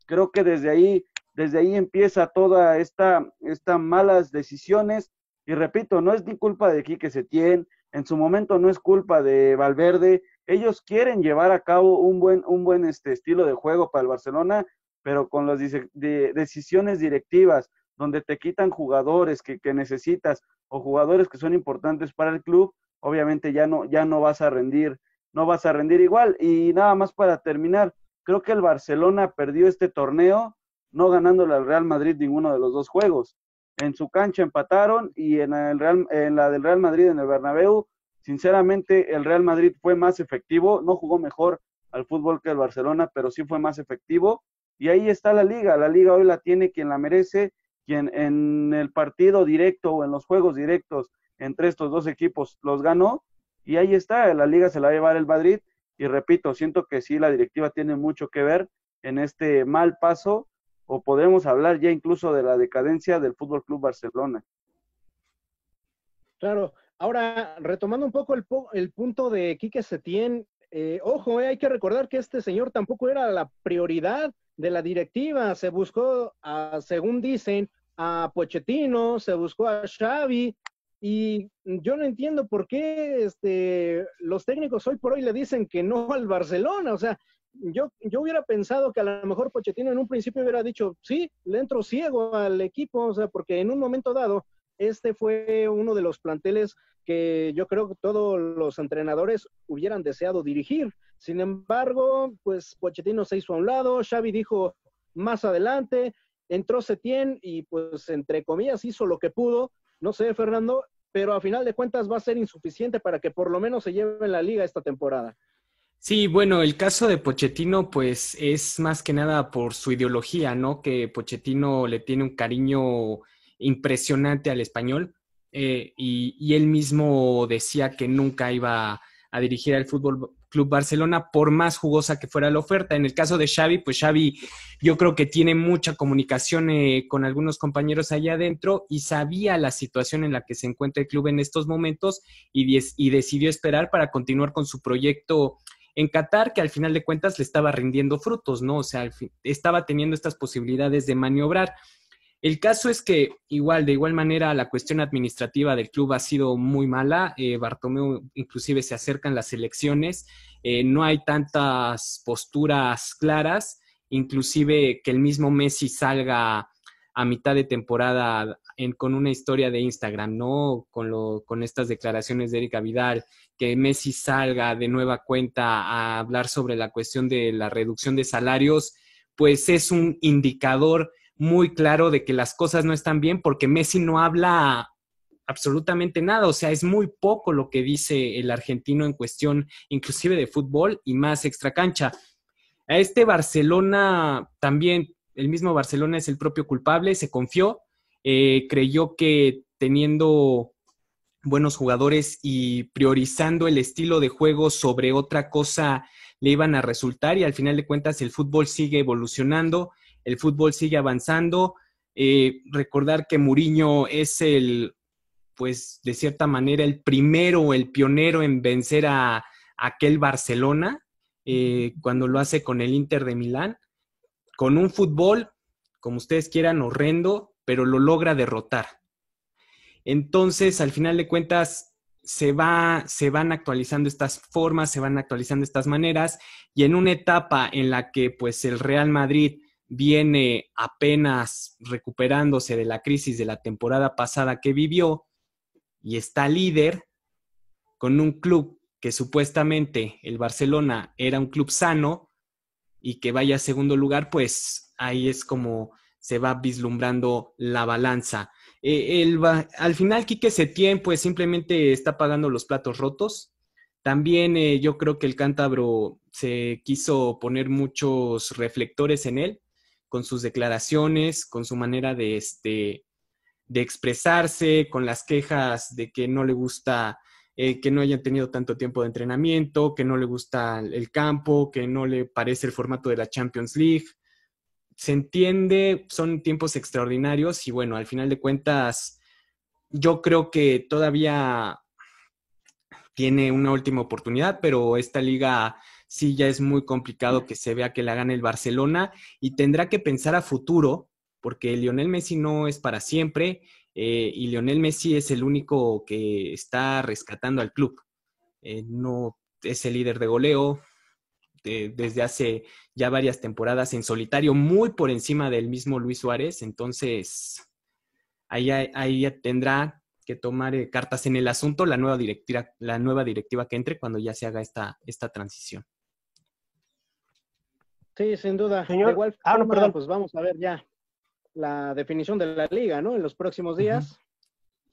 creo que desde ahí desde ahí empieza toda esta, estas malas decisiones. Y repito, no es ni culpa de Quique Setién, en su momento no es culpa de Valverde. Ellos quieren llevar a cabo un buen, un buen este, estilo de juego para el Barcelona, pero con las decisiones directivas, donde te quitan jugadores que, que, necesitas o jugadores que son importantes para el club, obviamente ya no, ya no vas a rendir, no vas a rendir igual. Y nada más para terminar, creo que el Barcelona perdió este torneo no ganándole al Real Madrid ninguno de los dos juegos. En su cancha empataron y en, el Real, en la del Real Madrid en el Bernabéu, sinceramente el Real Madrid fue más efectivo, no jugó mejor al fútbol que el Barcelona, pero sí fue más efectivo. Y ahí está la liga, la liga hoy la tiene quien la merece, quien en el partido directo o en los juegos directos entre estos dos equipos los ganó. Y ahí está, la liga se la va a llevar el Madrid. Y repito, siento que sí, la directiva tiene mucho que ver en este mal paso o podemos hablar ya incluso de la decadencia del Fútbol Club Barcelona. Claro, ahora retomando un poco el, el punto de Quique Setién, eh, ojo, eh, hay que recordar que este señor tampoco era la prioridad de la directiva, se buscó, según dicen, a Pochettino, se buscó a Xavi, y yo no entiendo por qué este, los técnicos hoy por hoy le dicen que no al Barcelona. O sea, yo, yo hubiera pensado que a lo mejor Pochettino en un principio hubiera dicho, sí, le entro ciego al equipo, o sea, porque en un momento dado, este fue uno de los planteles que yo creo que todos los entrenadores hubieran deseado dirigir. Sin embargo, pues Pochettino se hizo a un lado, Xavi dijo más adelante, entró Setién y pues entre comillas hizo lo que pudo, no sé, Fernando, pero a final de cuentas va a ser insuficiente para que por lo menos se lleve la liga esta temporada. Sí, bueno, el caso de Pochettino, pues es más que nada por su ideología, ¿no? Que Pochettino le tiene un cariño impresionante al español eh, y, él mismo decía que nunca iba a dirigir al Fútbol Club Barcelona por más jugosa que fuera la oferta. En el caso de Xavi, pues Xavi yo creo que tiene mucha comunicación eh, con algunos compañeros allá adentro y sabía la situación en la que se encuentra el club en estos momentos y, y decidió esperar para continuar con su proyecto en Qatar, que al final de cuentas le estaba rindiendo frutos, ¿no? O sea, estaba teniendo estas posibilidades de maniobrar. El caso es que igual, de igual manera, la cuestión administrativa del club ha sido muy mala. Eh, inclusive se acercan las elecciones, eh, no hay tantas posturas claras, inclusive que el mismo Messi salga a mitad de temporada en, con una historia de Instagram, ¿no? Con, lo, con estas declaraciones de Erika Vidal, que Messi salga de nueva cuenta a hablar sobre la cuestión de la reducción de salarios, pues es un indicador muy claro de que las cosas no están bien porque Messi no habla absolutamente nada, o sea, es muy poco lo que dice el argentino en cuestión inclusive de fútbol y más extracancha. A este Barcelona también, el mismo Barcelona es el propio culpable, se confió, eh, creyó que teniendo buenos jugadores y priorizando el estilo de juego sobre otra cosa le iban a resultar y al final de cuentas el fútbol sigue evolucionando, el fútbol sigue avanzando. Eh, recordar que Muriño es el, pues de cierta manera, el primero, el pionero en vencer a, aquel Barcelona eh, cuando lo hace con el Inter de Milán, con un fútbol, como ustedes quieran, horrendo, pero lo logra derrotar. Entonces, al final de cuentas, se, va, se van actualizando estas formas, se van actualizando estas maneras, y en una etapa en la que pues el Real Madrid viene apenas recuperándose de la crisis de la temporada pasada que vivió y está líder con un club que supuestamente el Barcelona era un club sano y que vaya a segundo lugar, pues ahí es como se va vislumbrando la balanza. Eh, el, al final, Quique Setién, pues simplemente está pagando los platos rotos. También eh, yo creo que el cántabro se quiso poner muchos reflectores en él, con sus declaraciones, con su manera de, este, de expresarse, con las quejas de que no le gusta eh, que no hayan tenido tanto tiempo de entrenamiento, que no le gusta el campo, que no le parece el formato de la Champions League se entiende, son tiempos extraordinarios y bueno, al final de cuentas, yo creo que todavía tiene una última oportunidad, pero esta liga sí ya es muy complicado que se vea que la gane el Barcelona y tendrá que pensar a futuro, porque Lionel Messi no es para siempre eh, y Lionel Messi es el único que está rescatando al club. Eh, no es el líder de goleo, este, desde hace ya varias temporadas en solitario, muy por encima del mismo Luis Suárez. Entonces, ahí, ahí tendrá que tomar eh, cartas en el asunto la nueva directiva, la nueva directiva que entre cuando ya se haga esta, esta transición. Sí, sin duda. Señor, ah, no, perdón. Pues vamos a ver ya la definición de la liga, ¿no? En los próximos días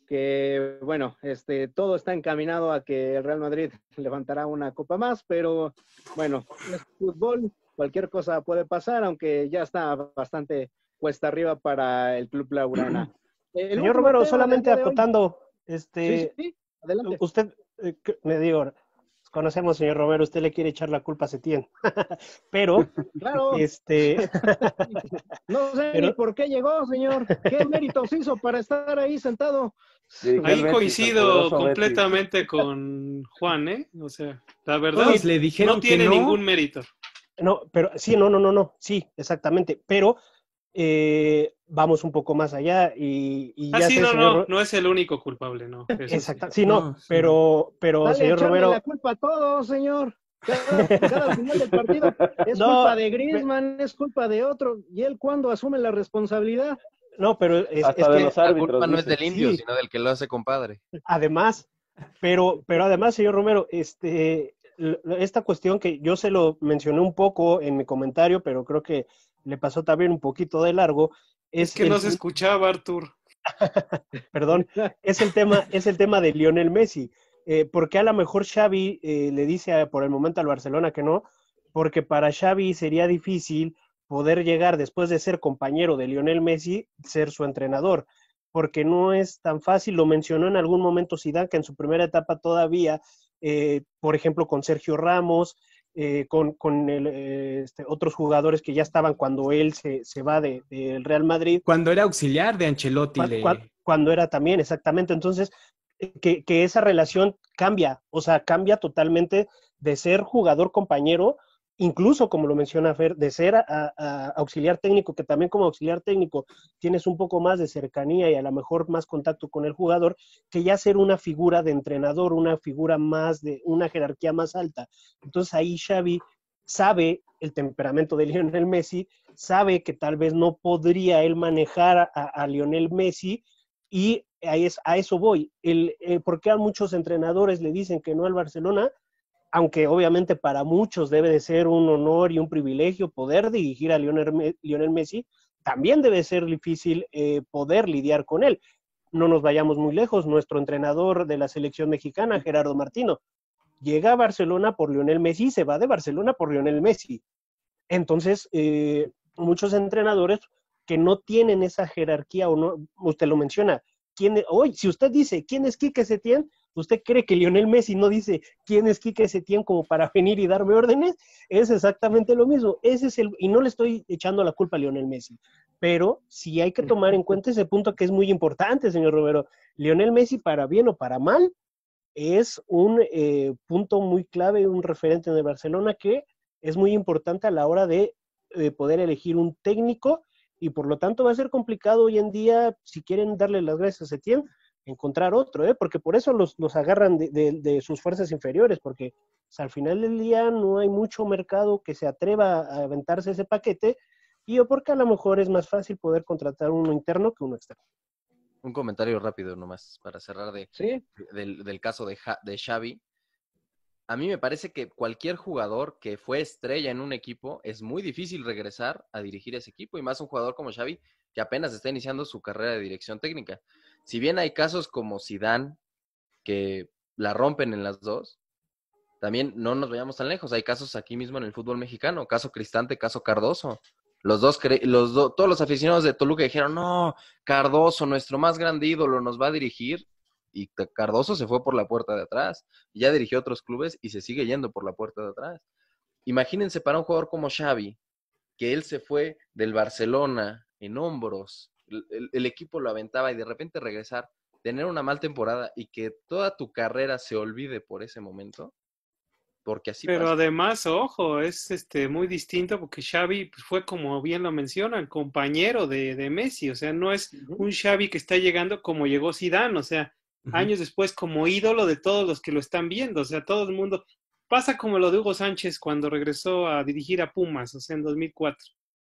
que bueno, este, todo está encaminado a que el Real Madrid [laughs] levantará una copa más, pero bueno, es fútbol, cualquier cosa puede pasar, aunque ya está bastante cuesta arriba para el club laurana. [clears throat] El Señor Romero, solamente acotando, este, usted, eh, me digo, conocemos, señor Romero, usted le quiere echar la culpa a Setién. [laughs] pero, [laughs] claro. este... [laughs] no sé ni por qué llegó, señor. ¿Qué méritos hizo para estar ahí sentado? ahí coincido completamente con Juan, ¿eh? O sea, la verdad, le no tiene ningún mérito. No, pero sí, no, no, no, no, sí, exactamente. Pero eh, vamos un poco más allá y, y ah, ya no, no, no es el único culpable, no. Exacto, sí. no, pero, pero señor Romero... la culpa a todos, señor. Cada, final del partido es [laughs] culpa de Griezmann, es culpa de otro, y él cuando asume la responsabilidad. No, pero es, que los árbitros, la culpa no es del indio, sino del que lo hace compadre. Además, pero, pero además, señor Romero, este, esta cuestión que yo se lo mencioné un poco en mi comentario, pero creo que le pasó también un poquito de largo. Es, que no se escuchaba, Artur. [laughs] Perdón, es el tema, es el tema de Lionel Messi. Eh, porque a lo mejor Xavi eh, le dice por el momento al Barcelona que no, porque para Xavi sería difícil poder llegar después de ser compañero de Lionel Messi, ser su entrenador, porque no es tan fácil, lo mencionó en algún momento Zidane, que en su primera etapa todavía, eh, por ejemplo, con Sergio Ramos, eh, con, con eh, este, otros jugadores que ya estaban cuando él se, se va del de, Real Madrid. Cuando era auxiliar de Ancelotti. Cuando, cuando era también, exactamente. Entonces, eh, que, que, esa relación cambia, o sea, cambia totalmente de ser jugador compañero incluso como lo menciona Fer, de ser auxiliar técnico, que también como auxiliar técnico tienes un poco más de cercanía y a lo mejor más contacto con el jugador, que ya ser una figura de entrenador, una figura más de una jerarquía más alta. Entonces ahí Xavi sabe el temperamento de [laughs] Lionel Messi, sabe que tal vez no podría él manejar a, Lionel Messi y a, es, a eso voy. El, eh, porque a muchos entrenadores le dicen que no al Barcelona? aunque obviamente para muchos debe de ser un honor y un privilegio poder dirigir a Lionel, Messi, también debe ser difícil eh, poder lidiar con él. No nos vayamos muy lejos, nuestro entrenador de la selección mexicana, Gerardo Martino, llega a Barcelona por Lionel Messi, y se va de Barcelona por Lionel Messi. Entonces, eh, muchos entrenadores que no tienen esa jerarquía o usted lo menciona, ¿quién, e-, hoy, si usted dice quién es Quique Setién, ¿Usted cree que Lionel Messi no dice quién es Quique Setién como para venir y darme órdenes? Es exactamente lo mismo. Ese es el, y no le estoy echando la culpa a Lionel Messi, pero si hay que tomar en cuenta ese punto que es muy importante, señor Romero. Lionel Messi, para bien o para mal, es un eh, punto muy clave, un referente de Barcelona que es muy importante a la hora de eh, poder elegir un técnico y por lo tanto va a ser complicado hoy en día, si quieren darle las gracias a Setién, encontrar otro, ¿eh? porque por eso los, los agarran de, sus fuerzas inferiores, porque pues, al final del día no hay mucho mercado que se atreva a aventarse ese paquete, y o porque a lo mejor es más fácil poder contratar uno interno que uno externo. Un comentario rápido nomás para cerrar de, del, caso de, de Xavi. A mí me parece que cualquier jugador que fue estrella en un equipo es muy difícil regresar a dirigir ese equipo y más un jugador como Xavi que apenas está iniciando su carrera de dirección técnica si bien hay casos como Sidán que la rompen en las dos, también no nos vayamos tan lejos. Hay casos aquí mismo en el fútbol mexicano, caso Cristante, caso Cardoso. Los dos, los dos todos los aficionados de Toluca dijeron, no, Cardoso, nuestro más grande ídolo, nos va a dirigir. Y Cardoso se fue por la puerta de atrás. Ya dirigió otros clubes y se sigue yendo por la puerta de atrás. Imagínense para un jugador como Xavi, que él se fue del Barcelona en hombros el, equipo lo aventaba y de repente regresar, tener una mal temporada y que toda tu carrera se olvide por ese momento, porque así Pero además, ojo, es este muy distinto porque Xavi pues, fue como bien lo mencionan, compañero de, de Messi, o sea, no es un Xavi que está llegando como llegó Zidane, o sea, años después como ídolo de todos los que lo están viendo, o sea, todo el mundo pasa como lo de Hugo Sánchez cuando regresó a dirigir a Pumas, o sea, en 2004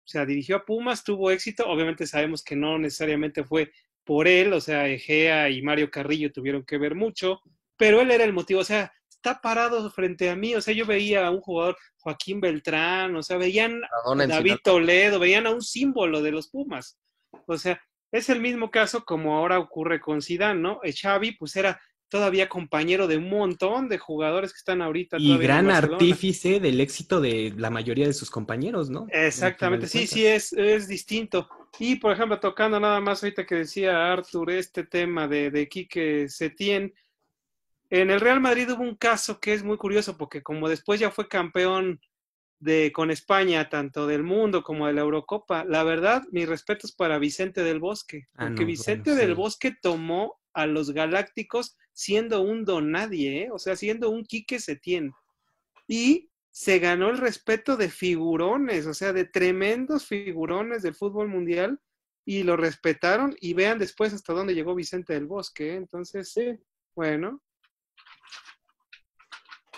o sea, dirigió a Pumas, tuvo éxito, obviamente sabemos que no necesariamente fue por él, o sea, Egea y Mario Carrillo tuvieron que ver mucho, pero él era el motivo, o sea, está parado frente a mí, o sea, yo veía a un jugador, Joaquín Beltrán, o sea, veían a David Toledo, veían a un símbolo de los Pumas, o sea, es el mismo caso como ahora ocurre con Zidane, ¿no? Eh, Xavi, pues era todavía compañero de un montón de jugadores que están ahorita. Y gran artífice del éxito de la mayoría de sus compañeros, ¿no? Exactamente, sí, sí, es, es distinto. Y por ejemplo, tocando nada más ahorita que decía Arthur, este tema de, de Quique Setién. En el Real Madrid hubo un caso que es muy curioso porque como después ya fue campeón de, con España, tanto del mundo como de la Eurocopa, la verdad, mis respetos para Vicente del Bosque, ah, porque Vicente del Bosque tomó a los Galácticos siendo un don nadie, ¿eh? o sea, siendo un Quique tiene Y se ganó el respeto de figurones, o sea, de tremendos figurones del fútbol mundial y lo respetaron y vean después hasta dónde llegó Vicente del Bosque. ¿eh? Entonces, sí. bueno.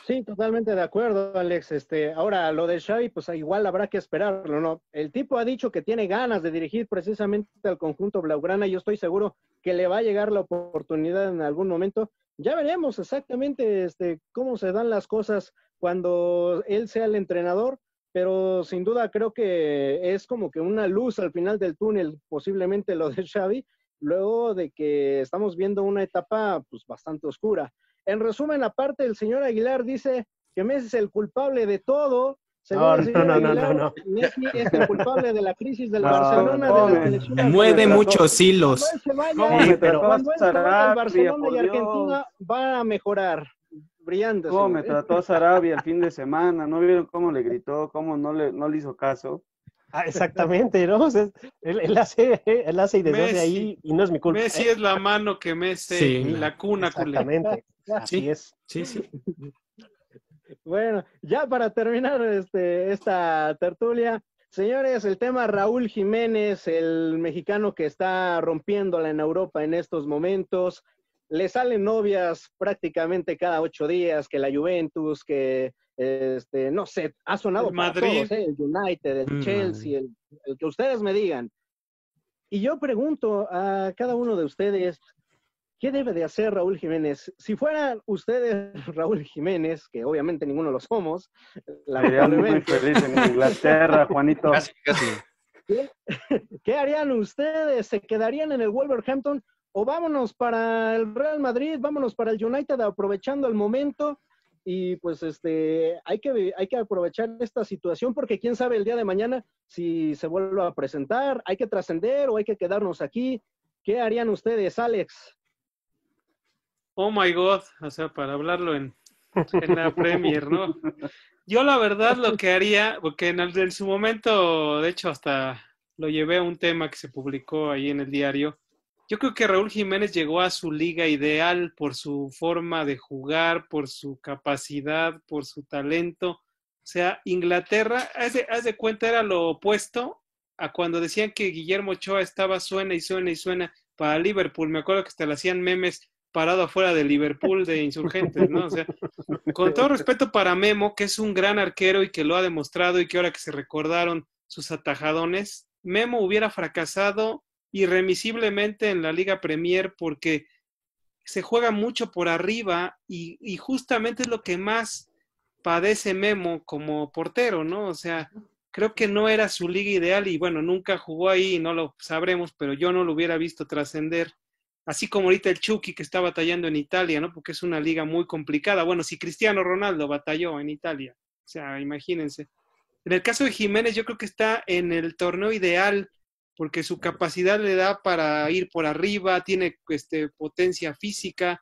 Sí, totalmente de acuerdo, Alex. Este, ahora lo de Xavi, pues igual habrá que esperarlo, ¿no? El tipo ha dicho que tiene ganas de dirigir precisamente al conjunto blaugrana. Yo estoy seguro que le va a llegar la oportunidad en algún momento. Ya veremos exactamente este, cómo se dan las cosas cuando él sea el entrenador, pero sin duda creo que es como que una luz al final del túnel, posiblemente lo de Xavi, luego de que estamos viendo una etapa pues, bastante oscura. En resumen, aparte, el señor Aguilar dice que Messi es el culpable de todo, no, no, no, no, no, no, Messi es el culpable de la crisis del Barcelona, de la televisión. Mueve muchos hilos. Cuando se Barcelona y Argentina va a mejorar. Brillante. ¿Cómo me ¿eh? trató a Sarabia el fin de semana? ¿No vieron cómo le gritó? ¿Cómo no le, hizo caso? Ah, exactamente, ¿no? él, hace, él hace y de ahí y no es mi culpa. Messi es la mano que mece la cuna, culé. Exactamente, así es. Sí, sí. Bueno, ya para terminar este, esta tertulia, señores, el tema Raúl Jiménez, el mexicano que está rompiéndola en Europa en estos momentos, le salen novias prácticamente cada ocho días, que la Juventus, que este, no sé, ha sonado el para Todos, ¿eh? el United, el mm. Chelsea, el que ustedes me digan. Y yo pregunto a cada uno de ustedes, ¿Qué debe de hacer Raúl Jiménez? Si fueran ustedes [laughs] Raúl Jiménez, que obviamente ninguno los somos, [laughs] lamentablemente. Muy feliz en Inglaterra, Juanito. Casi, casi. [laughs] ¿Qué, harían ustedes? ¿Se quedarían en el Wolverhampton o vámonos para el Real Madrid, vámonos para el United aprovechando el momento? y pues este hay que hay que aprovechar esta situación porque quién sabe el día de mañana si se vuelve a presentar, hay que trascender o hay que quedarnos aquí. ¿Qué harían ustedes, Alex? oh my god, o sea, para hablarlo en, la Premier, ¿no? Yo la verdad lo que haría, porque en, su momento, de hecho, hasta lo llevé a un tema que se publicó ahí en el diario. Yo creo que Raúl Jiménez llegó a su liga ideal por su forma de jugar, por su capacidad, por su talento. O sea, Inglaterra, haz de, haz de cuenta, era lo opuesto a cuando decían que Guillermo Ochoa estaba suena y suena y suena para Liverpool. Me acuerdo que hasta le hacían memes parado afuera de Liverpool de insurgentes, ¿no? O sea, con todo respeto para Memo, que es un gran arquero y que lo ha demostrado y que ahora que se recordaron sus atajadones, Memo hubiera fracasado irremisiblemente en la Liga Premier porque se juega mucho por arriba y, justamente es lo que más padece Memo como portero, ¿no? O sea, creo que no era su liga ideal y bueno, nunca jugó ahí, no lo sabremos, pero yo no lo hubiera visto trascender así como ahorita el Chucky que está batallando en Italia, ¿no? Porque es una liga muy complicada. Bueno, si Cristiano Ronaldo batalló en Italia, o sea, imagínense. En el caso de Jiménez, yo creo que está en el torneo ideal porque su capacidad le da para ir por arriba, tiene este, potencia física.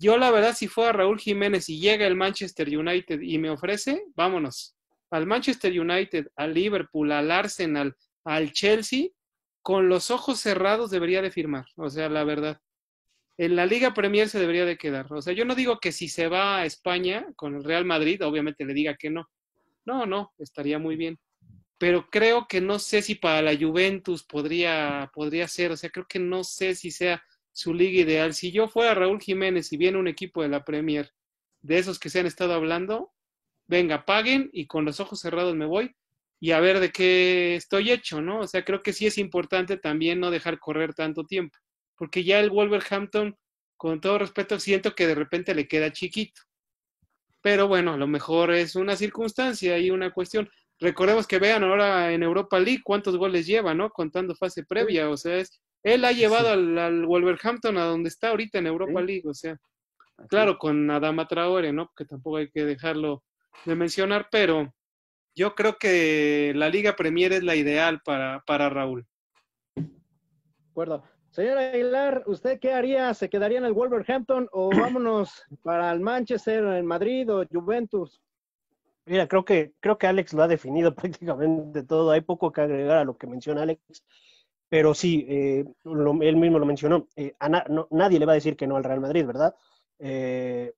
Yo la verdad, si a Raúl Jiménez y llega el Manchester United y me ofrece, vámonos. Al Manchester United, al Liverpool, al Arsenal, al Chelsea, con los ojos cerrados debería de firmar, o sea, la verdad. En la Liga Premier se debería de quedar. O sea, yo no digo que si se va a España con el Real Madrid, obviamente le diga que no. No, no, estaría muy bien. Pero creo que no sé si para la Juventus podría, podría ser. O sea, creo que no sé si sea su liga ideal. Si yo fuera Raúl Jiménez y viene un equipo de la Premier, de esos que se han estado hablando, venga, paguen y con los ojos cerrados me voy y a ver de qué estoy hecho, ¿no? O sea, creo que sí es importante también no dejar correr tanto tiempo, porque ya el Wolverhampton, con todo respeto, siento que de repente le queda chiquito. Pero bueno, a lo mejor es una circunstancia y una cuestión. Recordemos que vean ahora en Europa League cuántos goles lleva, ¿no? Contando fase previa, o sea, él ha llevado al, Wolverhampton a donde está ahorita en Europa League, o sea, claro, con Adama Traore, ¿no? Que tampoco hay que dejarlo de mencionar, pero yo creo que la Liga Premier es la ideal para, Raúl. De acuerdo. Señor Aguilar, ¿usted qué haría? ¿Se quedaría en el Wolverhampton o [clears throat] vámonos para el Manchester, el Madrid o Juventus? Mira, creo que, creo que Alex lo ha definido [laughs] prácticamente todo. Hay poco que agregar a lo que menciona Alex. Pero sí, eh, él mismo lo mencionó. Eh, nadie le va a decir que no al Real Madrid, ¿verdad? Eh,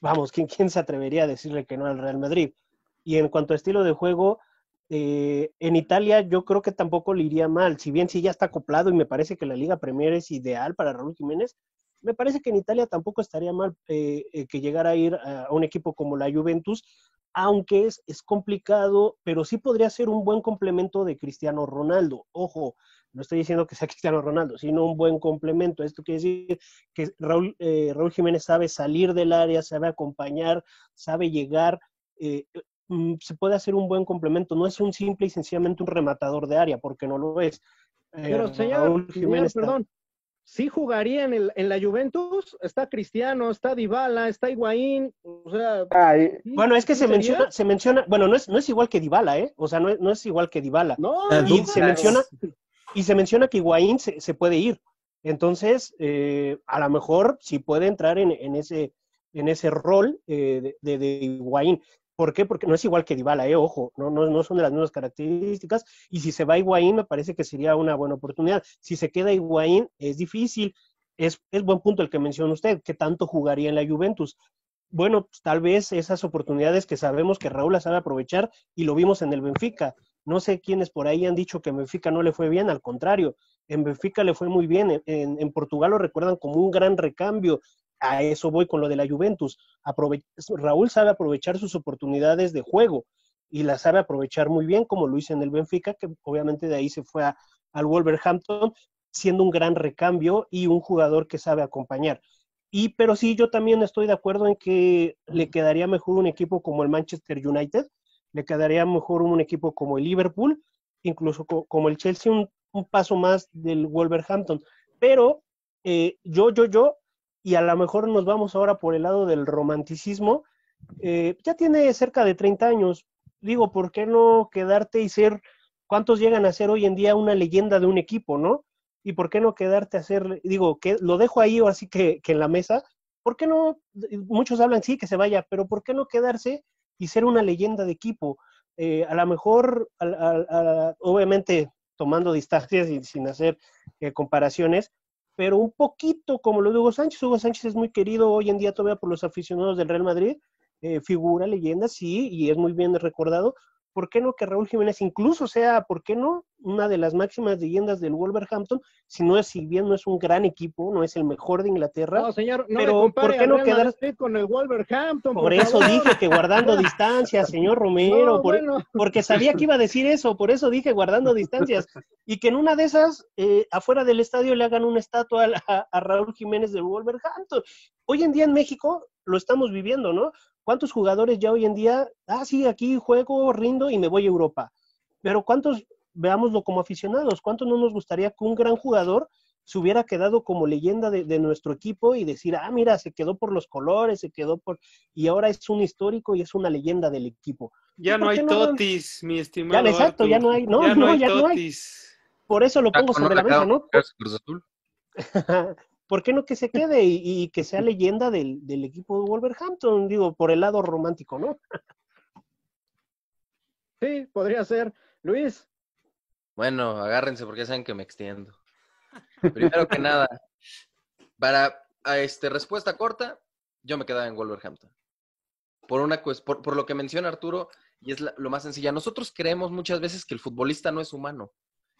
vamos, ¿quién, ¿quién se atrevería a decirle que no al Real Madrid? Y en cuanto a estilo de juego, eh, en Italia yo creo que tampoco le iría mal. Si bien sí ya está acoplado y me parece que la Liga Premier es ideal para Raúl Jiménez, me parece que en Italia tampoco estaría mal eh, eh, que llegara a ir a un equipo como la Juventus, aunque es, es, complicado, pero sí podría ser un buen complemento de Cristiano Ronaldo. Ojo, no estoy diciendo que sea [laughs] Cristiano Ronaldo, sino un buen complemento. Esto quiere decir que Raúl, Raúl Jiménez sabe salir del área, sabe acompañar, sabe llegar. Mm, se puede hacer un buen complemento. No es un simple y sencillamente un rematador de área, porque no lo es. Pero eh, señor, Jiménez perdón, sí jugaría en, el, la Juventus, está Cristiano, está DiBala está Higuaín, Bueno, es que se menciona, se menciona, bueno, no es, igual que Dybala, ¿eh? O sea, no, no es igual que Dybala. No, y se menciona Y se menciona que Higuaín se, puede ir. Entonces, eh, a lo mejor sí puede entrar en, en ese, en ese rol eh, de, de, de Higuaín. ¿Por qué? Porque no es igual que Dybala, eh, ojo, no, no, no, son de las mismas características. Y si se va Higuaín, me parece que sería una buena oportunidad. Si se queda Higuaín, es difícil. Es, buen punto el que menciona usted, que tanto jugaría en la Juventus. Bueno, pues, tal vez esas oportunidades que sabemos que Raúl las sabe aprovechar y lo vimos en el Benfica. No sé quiénes por ahí han dicho que en Benfica no le fue bien, al contrario, en Benfica le fue muy bien, en Portugal lo recuerdan como un gran recambio, a eso voy con lo de la Juventus. Raúl sabe aprovechar sus oportunidades de juego y las sabe aprovechar muy bien, como lo hizo en el Benfica, que obviamente de ahí se fue al Wolverhampton, siendo un gran recambio y un jugador que sabe acompañar. Y, pero sí, yo también estoy de acuerdo en que le quedaría mejor un equipo como el Manchester United, le quedaría mejor un equipo como el Liverpool, incluso como el Chelsea, un, paso más del Wolverhampton. Pero eh, yo, yo, yo y a lo mejor nos vamos ahora por el lado del romanticismo, eh, ya tiene cerca de 30 años. Digo, ¿por qué no quedarte y ser, cuántos llegan a ser hoy en día una leyenda de un equipo, ¿no? ¿Y por qué no quedarte a ser, digo, que lo dejo ahí o así que, en la mesa? ¿Por qué no, muchos hablan sí que se vaya, pero ¿por qué no quedarse y ser una leyenda de equipo? Eh, a lo mejor, obviamente tomando distancias y sin hacer eh, comparaciones, pero un poquito como lo de Hugo Sánchez. Hugo Sánchez es muy querido hoy en día todavía por los aficionados del Real Madrid, eh, figura, leyenda, sí, y es muy bien recordado, ¿por qué no que Raúl Jiménez incluso sea, por qué no, una de las máximas leyendas del Wolverhampton? Si no es, si bien no es un gran equipo, no es el mejor de Inglaterra. No, señor, no pero me no con el Wolverhampton? Por, eso dije que guardando [laughs] distancias, señor Romero, porque sabía que iba a decir eso, por eso dije guardando distancias. Y que en una de esas, eh, afuera del estadio, le hagan una estatua a Raúl Jiménez del Wolverhampton. Hoy en día en México lo estamos viviendo, ¿no? ¿Cuántos jugadores ya hoy en día, ah, sí, aquí juego, rindo y me voy a Europa? Pero ¿cuántos, veámoslo como aficionados, cuántos no nos gustaría que un gran jugador se hubiera quedado como leyenda de, nuestro equipo y decir, ah, mira, se quedó por los colores, se quedó por... Y ahora es un histórico y es una leyenda del equipo. Ya no hay totis, mi estimado. Ya, exacto, ya no hay, no, no, ya no hay. Por eso lo ah, pongo sobre la mesa, ¿no? [laughs] ¿por qué no que se quede y, que sea leyenda del, equipo de Wolverhampton? Digo, por el lado romántico, ¿no? Sí, podría ser. Luis. Bueno, agárrense porque saben que me extiendo. Primero que nada, para este, respuesta corta, yo me quedaba en Wolverhampton. Por, una, por, por lo que menciona Arturo, y es lo más sencillo, nosotros creemos muchas veces que el futbolista no es humano,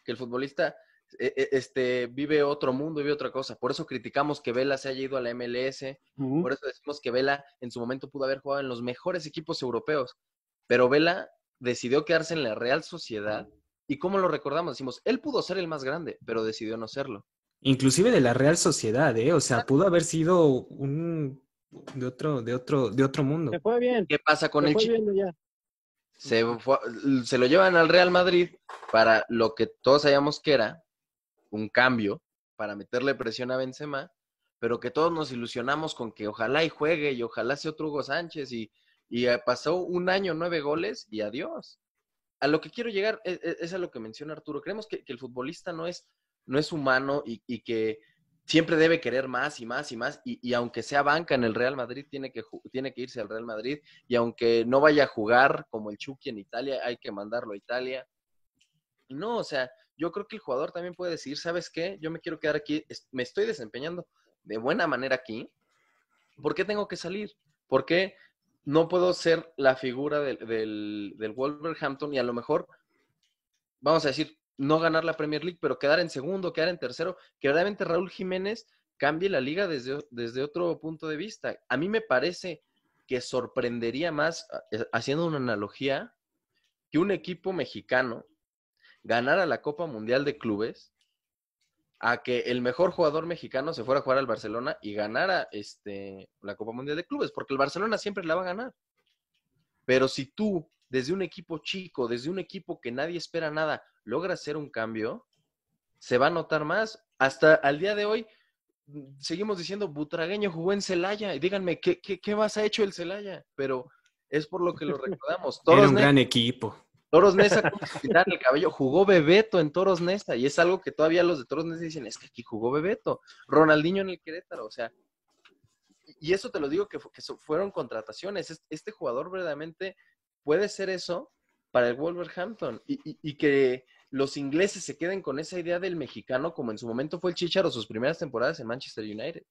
que el futbolista e, e, este, vive otro mundo, vive otra cosa. Por eso criticamos que Vela se haya ido a la MLS, por eso decimos que Vela en su momento pudo haber jugado en los mejores equipos europeos, pero Vela decidió quedarse en la Real Sociedad y como lo recordamos, decimos, él pudo ser el más grande, pero decidió no serlo. Inclusive de la Real Sociedad, ¿eh? O sea, pudo haber sido un de otro, de otro, de otro mundo. bien. ¿Qué pasa con el chico. ya. Se, se lo llevan al Real Madrid para lo que todos sabíamos que era, un cambio para meterle presión a Benzema, pero que todos nos ilusionamos con que ojalá y juegue y ojalá sea otro Hugo Sánchez y, eh, pasó un año, nueve goles y adiós. A lo que quiero llegar e, e, es, a lo que menciona Arturo. Creemos que, el futbolista no es, no es humano y, que siempre debe querer más y más y más. Y, aunque sea banca en el Real Madrid, tiene que, tiene que irse al Real Madrid. Y aunque no vaya a jugar como el Chucky en Italia, hay que mandarlo a Italia. No, o sea, yo creo que el jugador también puede decir, ¿sabes qué? Yo me quiero quedar aquí, me estoy desempeñando de buena manera aquí. ¿Por qué tengo que salir? ¿Por qué no puedo ser la figura del, Wolverhampton y a lo mejor, vamos a decir, no ganar la Premier League, pero quedar en segundo, quedar en tercero, que realmente Raúl Jiménez cambie la liga desde, desde otro punto de vista. A mí me parece que sorprendería más, eh, haciendo una analogía, que un equipo mexicano ganara la Copa Mundial de Clubes a que el mejor jugador mexicano se fuera a jugar al Barcelona y ganara este, la Copa Mundial de Clubes, porque el Barcelona siempre la va a ganar. Pero si tú, desde un equipo chico, desde un equipo que nadie espera nada, logras hacer un cambio, se va a notar más. Hasta al día de hoy, seguimos diciendo, Butragueño jugó en Celaya, y díganme, ¿qué, qué, qué más ha hecho el Celaya? Pero es por lo que lo [laughs] recordamos. Era un gran equipo Toros Nesa, el cabello? Jugó Bebeto en Toros Nesa y es algo que todavía los de Toros Nesa dicen, es que aquí jugó Bebeto. Ronaldinho en el Querétaro, o sea, y eso te lo digo que, fueron contrataciones. Este jugador verdaderamente puede ser eso para el Wolverhampton y, y, que los ingleses se queden con esa idea del mexicano como en su momento fue el Chicharo sus primeras temporadas en Manchester United.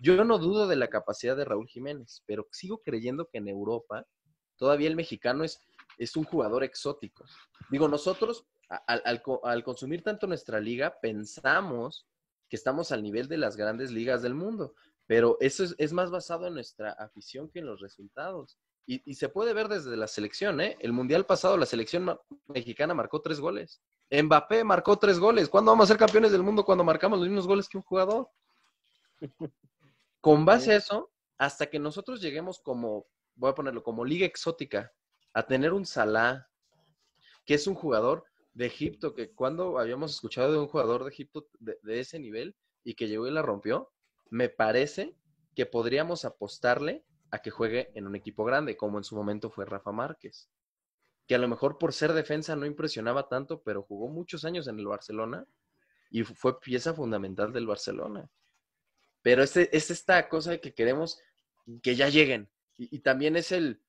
Yo no dudo de la capacidad de Raúl Jiménez, pero sigo creyendo que en Europa todavía el mexicano es es un jugador exótico. Digo, nosotros al, consumir tanto nuestra liga, pensamos que estamos al nivel de las grandes ligas del mundo, pero eso es, más basado en nuestra afición que en los resultados. Y, y, se puede ver desde la selección, ¿eh? El mundial pasado, la selección mexicana marcó tres goles. Mbappé marcó tres goles. ¿Cuándo vamos a ser campeones del mundo cuando marcamos los mismos goles que un jugador? Con base a eso, hasta que nosotros lleguemos como, voy a ponerlo, como liga exótica, a tener un Salah, que es un jugador de Egipto, que cuando habíamos escuchado de un jugador de Egipto de, ese nivel y que llegó y la rompió, me parece que podríamos apostarle a que juegue en un equipo grande, como en su momento fue Rafa Márquez, que a lo mejor por ser defensa no impresionaba tanto, pero jugó muchos años en el Barcelona y fue pieza fundamental del Barcelona. Pero este, es, esta cosa que queremos que ya lleguen. y también es el,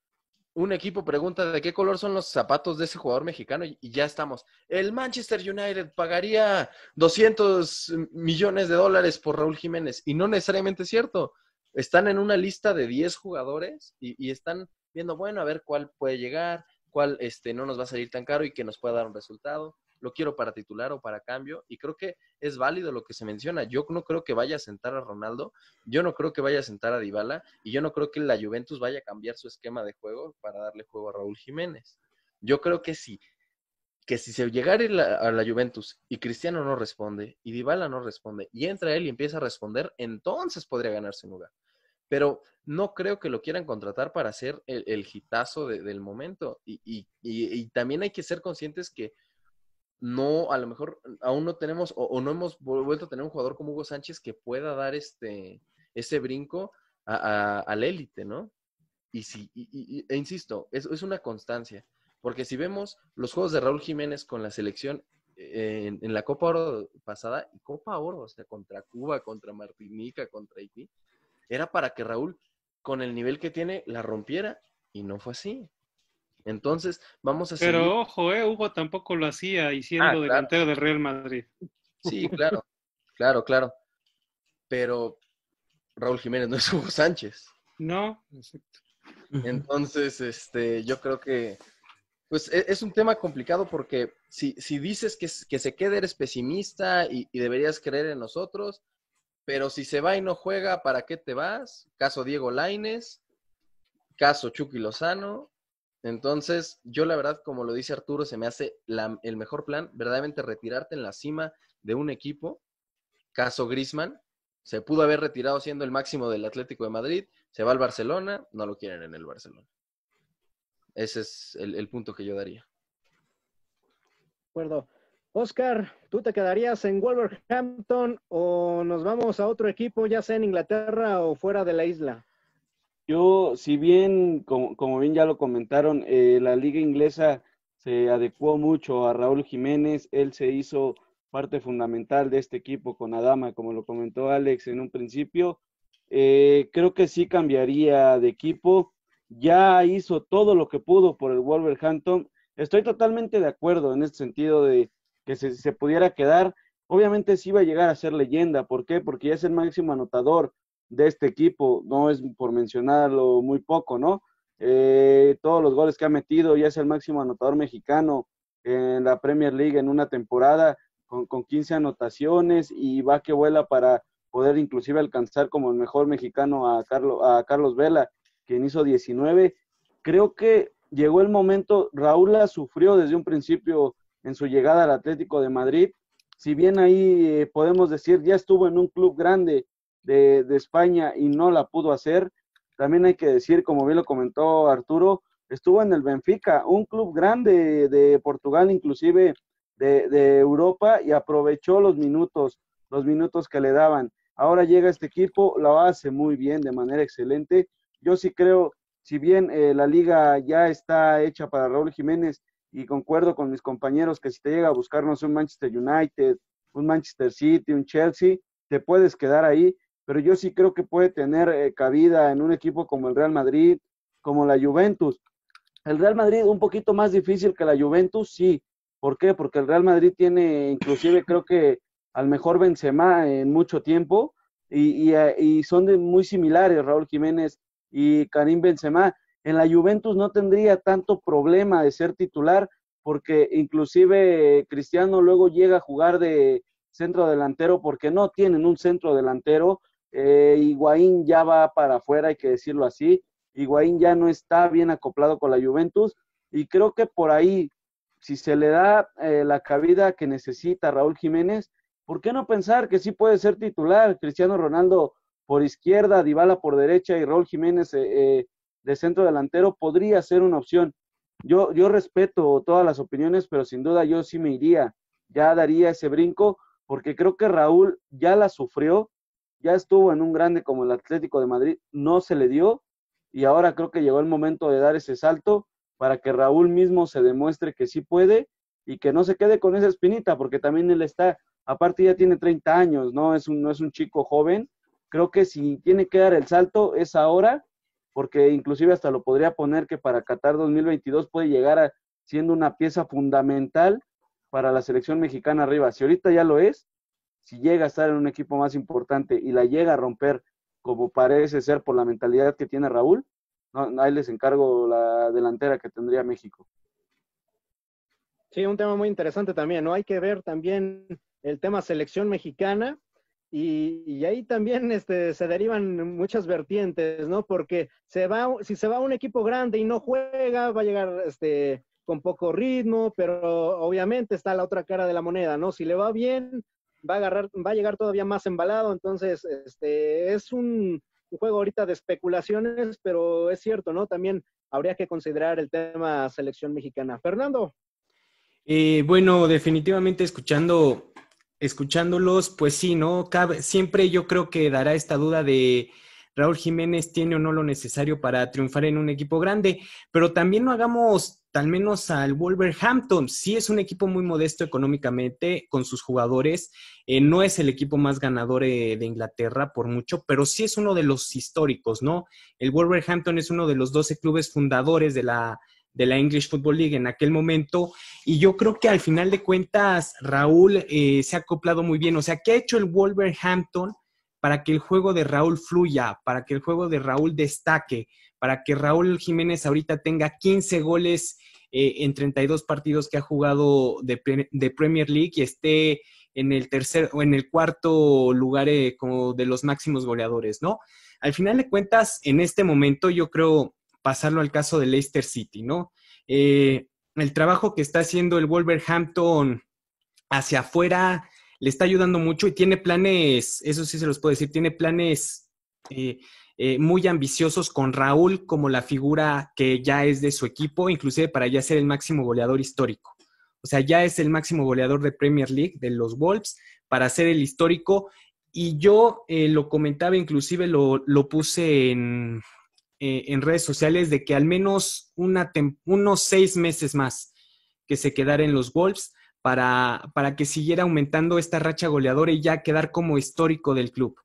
un equipo pregunta de qué color son los zapatos de ese jugador mexicano y ya estamos. El Manchester United pagaría 200 millones de dólares por Raúl Jiménez y no necesariamente es cierto. Están en una lista de 10 jugadores y, y están viendo, bueno, a ver cuál puede llegar, cuál este, no nos va a salir tan caro y que nos pueda dar un resultado lo quiero para titular o para cambio. Y creo que es válido lo que se menciona. Yo no creo que vaya a sentar a Ronaldo, yo no creo que vaya a sentar a Dybala y yo no creo que la Juventus vaya a cambiar su esquema de juego para darle juego a Raúl Jiménez. Yo creo que sí. Que si se llegara a la Juventus y Cristiano no responde y Dybala no responde y entra él y empieza a responder, entonces podría ganarse un lugar pero no creo que lo quieran contratar para hacer el, gitazo del momento. y, también hay que ser conscientes que no, a lo mejor aún no tenemos o, no hemos vuelto a tener un jugador como Hugo Sánchez que pueda dar este, ese brinco a, a, élite, ¿no? Y si, e insisto, es, es, una constancia, porque si vemos los juegos de Raúl Jiménez con la selección eh, en, en, la Copa Oro pasada, y Copa Oro, o sea, contra Cuba, contra Martinica, contra Haití, era para que Raúl, con el nivel que tiene, la rompiera, y no fue así. Entonces, vamos a Pero ojo, eh, Hugo tampoco lo hacía y ah, siendo delantero del Real Madrid. Sí, [laughs] claro, claro, claro. Pero Raúl Jiménez no es Hugo Sánchez. No, exacto. Entonces, este, yo creo que pues e-, es un tema complicado porque si, si dices que, se quede eres pesimista y, y, deberías creer en nosotros, pero si se va y no juega, ¿para qué te vas? Caso Diego Laines, caso Chucky Lozano, entonces, yo la verdad, como lo dice Arturo, se me hace el mejor plan, verdaderamente retirarte en la cima de un equipo. Caso Grisman, se pudo haber retirado siendo el máximo del Atlético de Madrid, se va al Barcelona, no lo quieren en el Barcelona. Ese es el, el punto que yo daría. De acuerdo. Oscar, ¿tú te quedarías en Wolverhampton o nos vamos a otro equipo, ya sea en Inglaterra o fuera de la isla? Yo, si bien, como, bien ya lo comentaron, eh, la liga inglesa se adecuó mucho a Raúl Jiménez, él se hizo parte fundamental de este equipo con Adama, como lo comentó Alex en un principio. Eh, creo que sí cambiaría de equipo. Ya hizo todo lo que pudo por el Wolverhampton. Estoy totalmente de acuerdo en este sentido de que se, se pudiera quedar. Obviamente sí iba a llegar a ser leyenda. ¿Por qué? Porque ya es el máximo anotador, de este equipo, no es por mencionarlo muy poco, ¿no? Eh, todos los goles que ha metido, ya es el máximo anotador mexicano en la Premier League en una temporada con, con 15 anotaciones y va que vuela para poder inclusive alcanzar como el mejor mexicano a, Carlos, a Carlos Vela, quien hizo 19. Creo que llegó el momento, Raúl la sufrió desde un principio en su llegada al Atlético de Madrid, si bien ahí eh, podemos decir ya estuvo en un club grande, de, España y no la pudo hacer. También hay que decir, como bien lo comentó Arturo, estuvo en el Benfica, un club grande de Portugal, inclusive de, Europa, y aprovechó los minutos, los minutos que le daban. Ahora llega este equipo, lo hace muy bien, de manera excelente. Yo sí creo, si bien eh, la liga ya está hecha para Raúl Jiménez, y concuerdo con mis compañeros que si te llega a buscarnos un Manchester United, un Manchester City, un Chelsea, te puedes quedar ahí, pero yo sí creo que puede tener eh, cabida en un equipo como el Real Madrid, como la Juventus. El Real Madrid un poquito más difícil que la Juventus, sí. ¿Por qué? Porque el Real Madrid tiene inclusive creo que al mejor Benzema en mucho tiempo y, y eh, son muy similares Raúl Jiménez y Karim Benzema. En la Juventus no tendría tanto problema de ser titular porque inclusive Cristiano luego llega a jugar de centro delantero porque no tienen un centro delantero eh, Higuaín ya va para afuera, hay que decirlo así. Higuaín ya no está bien acoplado con la Juventus y creo que por ahí, si se le da eh, la cabida que necesita Raúl Jiménez, ¿por qué no pensar que sí puede ser titular? Cristiano Ronaldo por izquierda, Dybala por derecha y Raúl Jiménez eh, eh, de centro delantero podría ser una opción. Yo, yo respeto todas las opiniones, pero sin duda yo sí me iría, ya daría ese brinco, porque creo que Raúl ya la sufrió ya estuvo en un grande como el Atlético de Madrid, no se le dio y ahora creo que llegó el momento de dar ese salto para que Raúl mismo se demuestre que sí puede y que no se quede con esa espinita, porque también él está, aparte ya tiene 30 años, no es un, no es un chico joven, creo que si tiene que dar el salto es ahora, porque inclusive hasta lo podría poner que para Qatar 2022 puede llegar a, siendo una pieza fundamental para la selección mexicana arriba. Si ahorita ya lo es, si llega a estar en un equipo más importante y la llega a romper, como parece ser por la mentalidad que tiene Raúl, ahí les encargo la delantera que tendría México. Sí, un tema muy interesante también, ¿no? Hay que ver también el tema selección mexicana y, ahí también este, se derivan muchas vertientes, ¿no? Porque se va, si se va a un equipo grande y no juega, va a llegar este, con poco ritmo, pero obviamente está la otra cara de la moneda, ¿no? Si le va bien, va a agarrar, va a llegar todavía más embalado. Entonces, este, es un, juego ahorita de especulaciones, pero es cierto, ¿no? También habría que considerar el tema selección mexicana. Fernando. Eh, bueno, definitivamente escuchando, escuchándolos, pues sí, ¿no? Cabe, siempre yo creo que dará esta duda de Raúl Jiménez tiene o no lo necesario para triunfar en un equipo grande, pero también no hagamos al menos al Wolverhampton. Sí es un equipo muy modesto económicamente con sus jugadores. Eh, no es el equipo más ganador eh, de Inglaterra por mucho, pero sí es uno de los históricos, ¿no? El Wolverhampton es uno de los 12 clubes fundadores de la, de la English Football League en aquel momento. Y yo creo que al final de cuentas, Raúl eh, se ha acoplado muy bien. O sea, ¿qué ha hecho el Wolverhampton para que el juego de Raúl fluya, para que el juego de Raúl destaque, para que Raúl Jiménez ahorita tenga 15 goles eh, en 32 partidos que ha jugado de, Premier League y esté en el tercer o en el cuarto lugar eh, como de los máximos goleadores, ¿no? Al final de cuentas, en este momento yo creo pasarlo al caso de Leicester City, ¿no? Eh, el trabajo que está haciendo el Wolverhampton hacia afuera le está ayudando mucho y tiene planes, eso sí se los puedo decir, tiene planes eh, muy ambiciosos con Raúl como la figura que ya es de su equipo, inclusive para ya ser el máximo goleador histórico. O sea, ya es el máximo goleador de Premier League, de los Wolves, para ser el histórico. Y yo eh, lo comentaba, inclusive lo, puse eh, en, redes sociales, de que al menos una unos seis meses más que se quedara en los Wolves para que siguiera aumentando esta racha goleadora y ya quedar como histórico del club.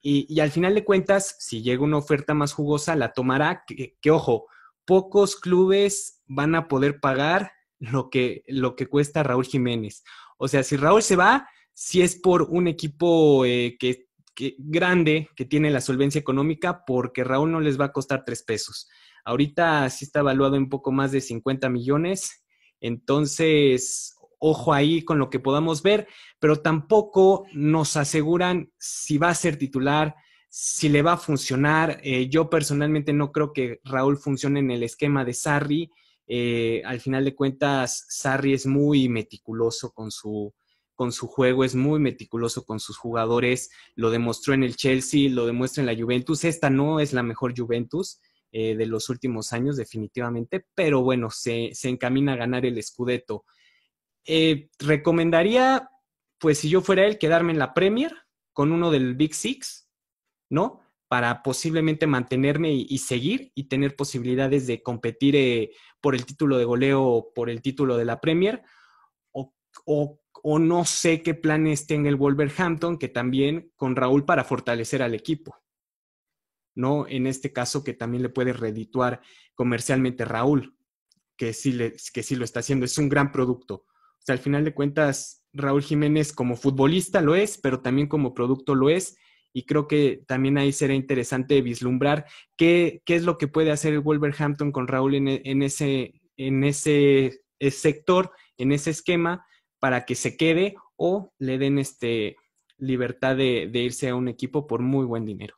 Y, al final de cuentas, si llega una oferta más jugosa, la tomará, que, ojo, pocos clubes van a poder pagar lo que, lo que cuesta Raúl Jiménez. O sea, si Raúl se va, si es por un equipo eh, que, que, grande, que tiene la solvencia económica, porque Raúl no les va a costar tres pesos. Ahorita sí está evaluado en poco más de 50 millones. Entonces, ojo ahí con lo que podamos ver, pero tampoco nos aseguran si va a ser titular, si le va a funcionar. Eh, yo personalmente no creo que Raúl funcione en el esquema de Sarri. Eh, al final de cuentas, Sarri es muy meticuloso con su, con su juego, es muy meticuloso con sus jugadores, lo demostró en el Chelsea, lo demuestra en la Juventus. Esta no es la mejor Juventus eh, de los últimos años, definitivamente, pero bueno, se, se encamina a ganar el Scudetto. Eh, recomendaría, pues si yo fuera él, quedarme en la Premier con uno del Big Six, ¿no? Para posiblemente mantenerme y, seguir y tener posibilidades de competir eh, por el título de goleo o por el título de la Premier. O, no sé qué planes tenga el Wolverhampton, que también con Raúl para fortalecer al equipo. ¿no? En este caso que también le puede redituar comercialmente Raúl, que sí, que sí lo está haciendo, es un gran producto. O al final de cuentas, Raúl Jiménez como futbolista lo es, pero también como producto lo es. Y creo que también ahí será interesante vislumbrar qué, qué es lo que puede hacer el Wolverhampton con Raúl en, e, ese, en ese sector, en ese esquema, para que se quede o le den este, libertad de, irse a un equipo por muy buen dinero.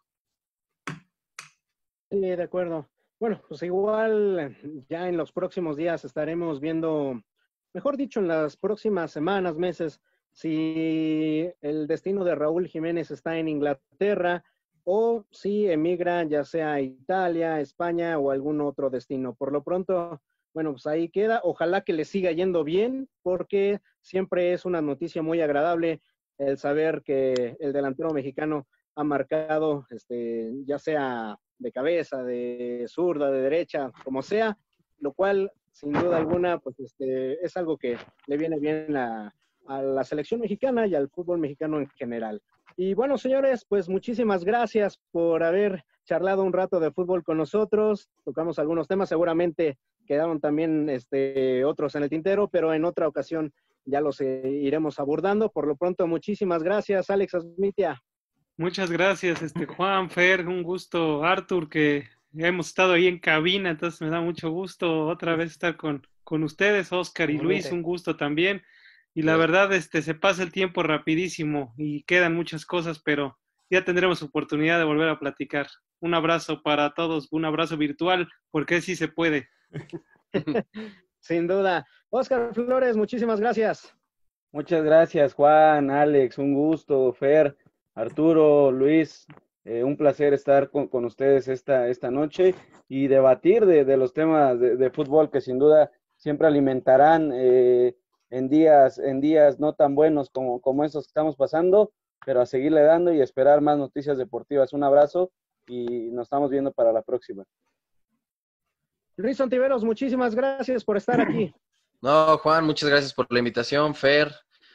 de acuerdo. Bueno, pues igual ya en los próximos días estaremos viendo mejor dicho, en las próximas semanas, meses, si el destino de Raúl Jiménez está en Inglaterra o si emigra ya sea a Italia, España o algún otro destino. Por lo pronto, bueno, pues ahí queda. Ojalá que le siga yendo bien porque siempre es una noticia muy agradable el saber que el delantero mexicano ha marcado, este, ya sea de cabeza, de zurda, de derecha, como sea, lo cual sin duda alguna, pues este, es algo que le viene bien a, la selección mexicana y al fútbol mexicano en general. Y bueno, señores, pues muchísimas gracias por haber charlado un rato de fútbol con nosotros. Tocamos algunos temas, seguramente quedaron también este, otros en el tintero, pero en otra ocasión ya los eh, iremos abordando. Por lo pronto, muchísimas gracias, Alex Asmitia. Muchas gracias, este, Juan, Fer, un gusto, Artur, que hemos estado ahí en cabina, entonces me da mucho gusto otra vez estar con, con ustedes, Oscar y Luis, un gusto también. Y la verdad, este, se pasa el tiempo rapidísimo y quedan muchas cosas, pero ya tendremos oportunidad de volver a platicar. Un abrazo para todos, un abrazo virtual, porque sí se puede. [laughs] Sin duda. Oscar Flores, muchísimas gracias. Muchas gracias, Juan, Alex, un gusto, Fer, Arturo, Luis, eh, un placer estar con, ustedes esta, esta noche y debatir de, los temas de, fútbol que sin duda siempre alimentarán eh, en, días, en días no tan buenos como, como estos que estamos pasando, pero a seguirle dando y esperar más noticias deportivas. Un abrazo y nos estamos viendo para la próxima. Luis Santiveros, muchísimas gracias por estar aquí. No, Juan, muchas gracias por la invitación. Fer,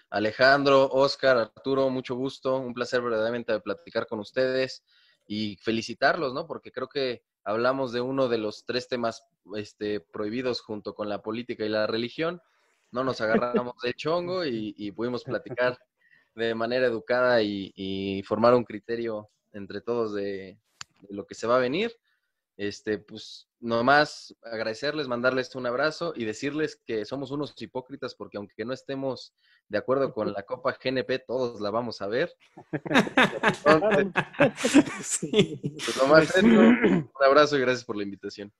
Alejandro, Oscar, Arturo, mucho gusto, un placer verdaderamente platicar con ustedes y felicitarlos, ¿no? Porque creo que hablamos de uno de los tres temas este, prohibidos junto con la política y la religión. No nos agarramos de chongo y, pudimos platicar de manera educada y, formar un criterio entre todos de, lo que se va a venir. Este, pues nomás agradecerles, mandarles un abrazo y decirles que somos unos hipócritas porque aunque no estemos de acuerdo con la Copa GNP, todos la vamos a ver. [laughs] [laughs] Pues, pues un abrazo y gracias por la invitación.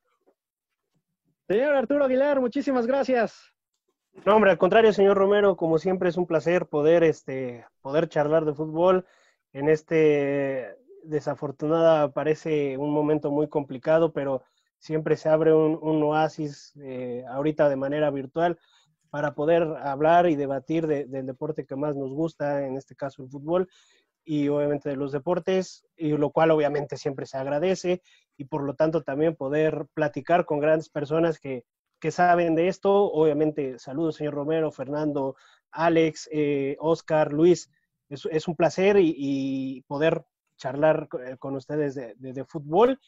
Señor Arturo Aguilar, muchísimas gracias. No, hombre, al contrario, señor Romero, como siempre es un placer poder, este, poder charlar de fútbol en este desafortunada parece un momento muy complicado, pero siempre se abre un, oasis eh, ahorita de manera virtual para poder hablar y debatir del deporte que más nos gusta, en este caso el fútbol, y obviamente de los deportes, y lo cual obviamente siempre se agradece, y por lo tanto también poder platicar con grandes personas que, saben de esto. Obviamente, saludos, señor Romero, Fernando, Alex, eh, Oscar, Luis. Es, un placer y, y poder charlar eh, con ustedes de, fútbol.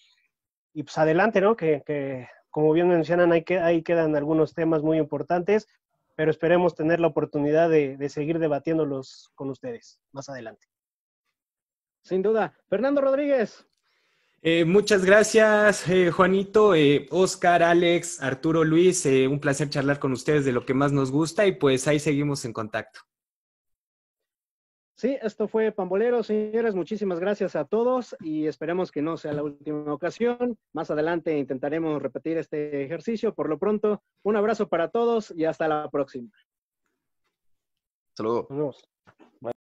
Y pues adelante, ¿no? Que, como bien mencionan, ahí, ahí quedan algunos temas muy importantes, pero esperemos tener la oportunidad de, seguir debatiéndolos con ustedes más adelante. Sin duda. Fernando Rodríguez. Eh, muchas gracias, eh, Juanito, Oscar, Alex, Arturo, Luis. un placer charlar con ustedes de lo que más nos gusta y pues ahí seguimos en contacto. Sí, esto fue Pambolero, señores. Muchísimas gracias a todos y esperemos que no sea la última ocasión. Más adelante intentaremos repetir este ejercicio. Por lo pronto, un abrazo para todos y hasta la próxima. Saludos.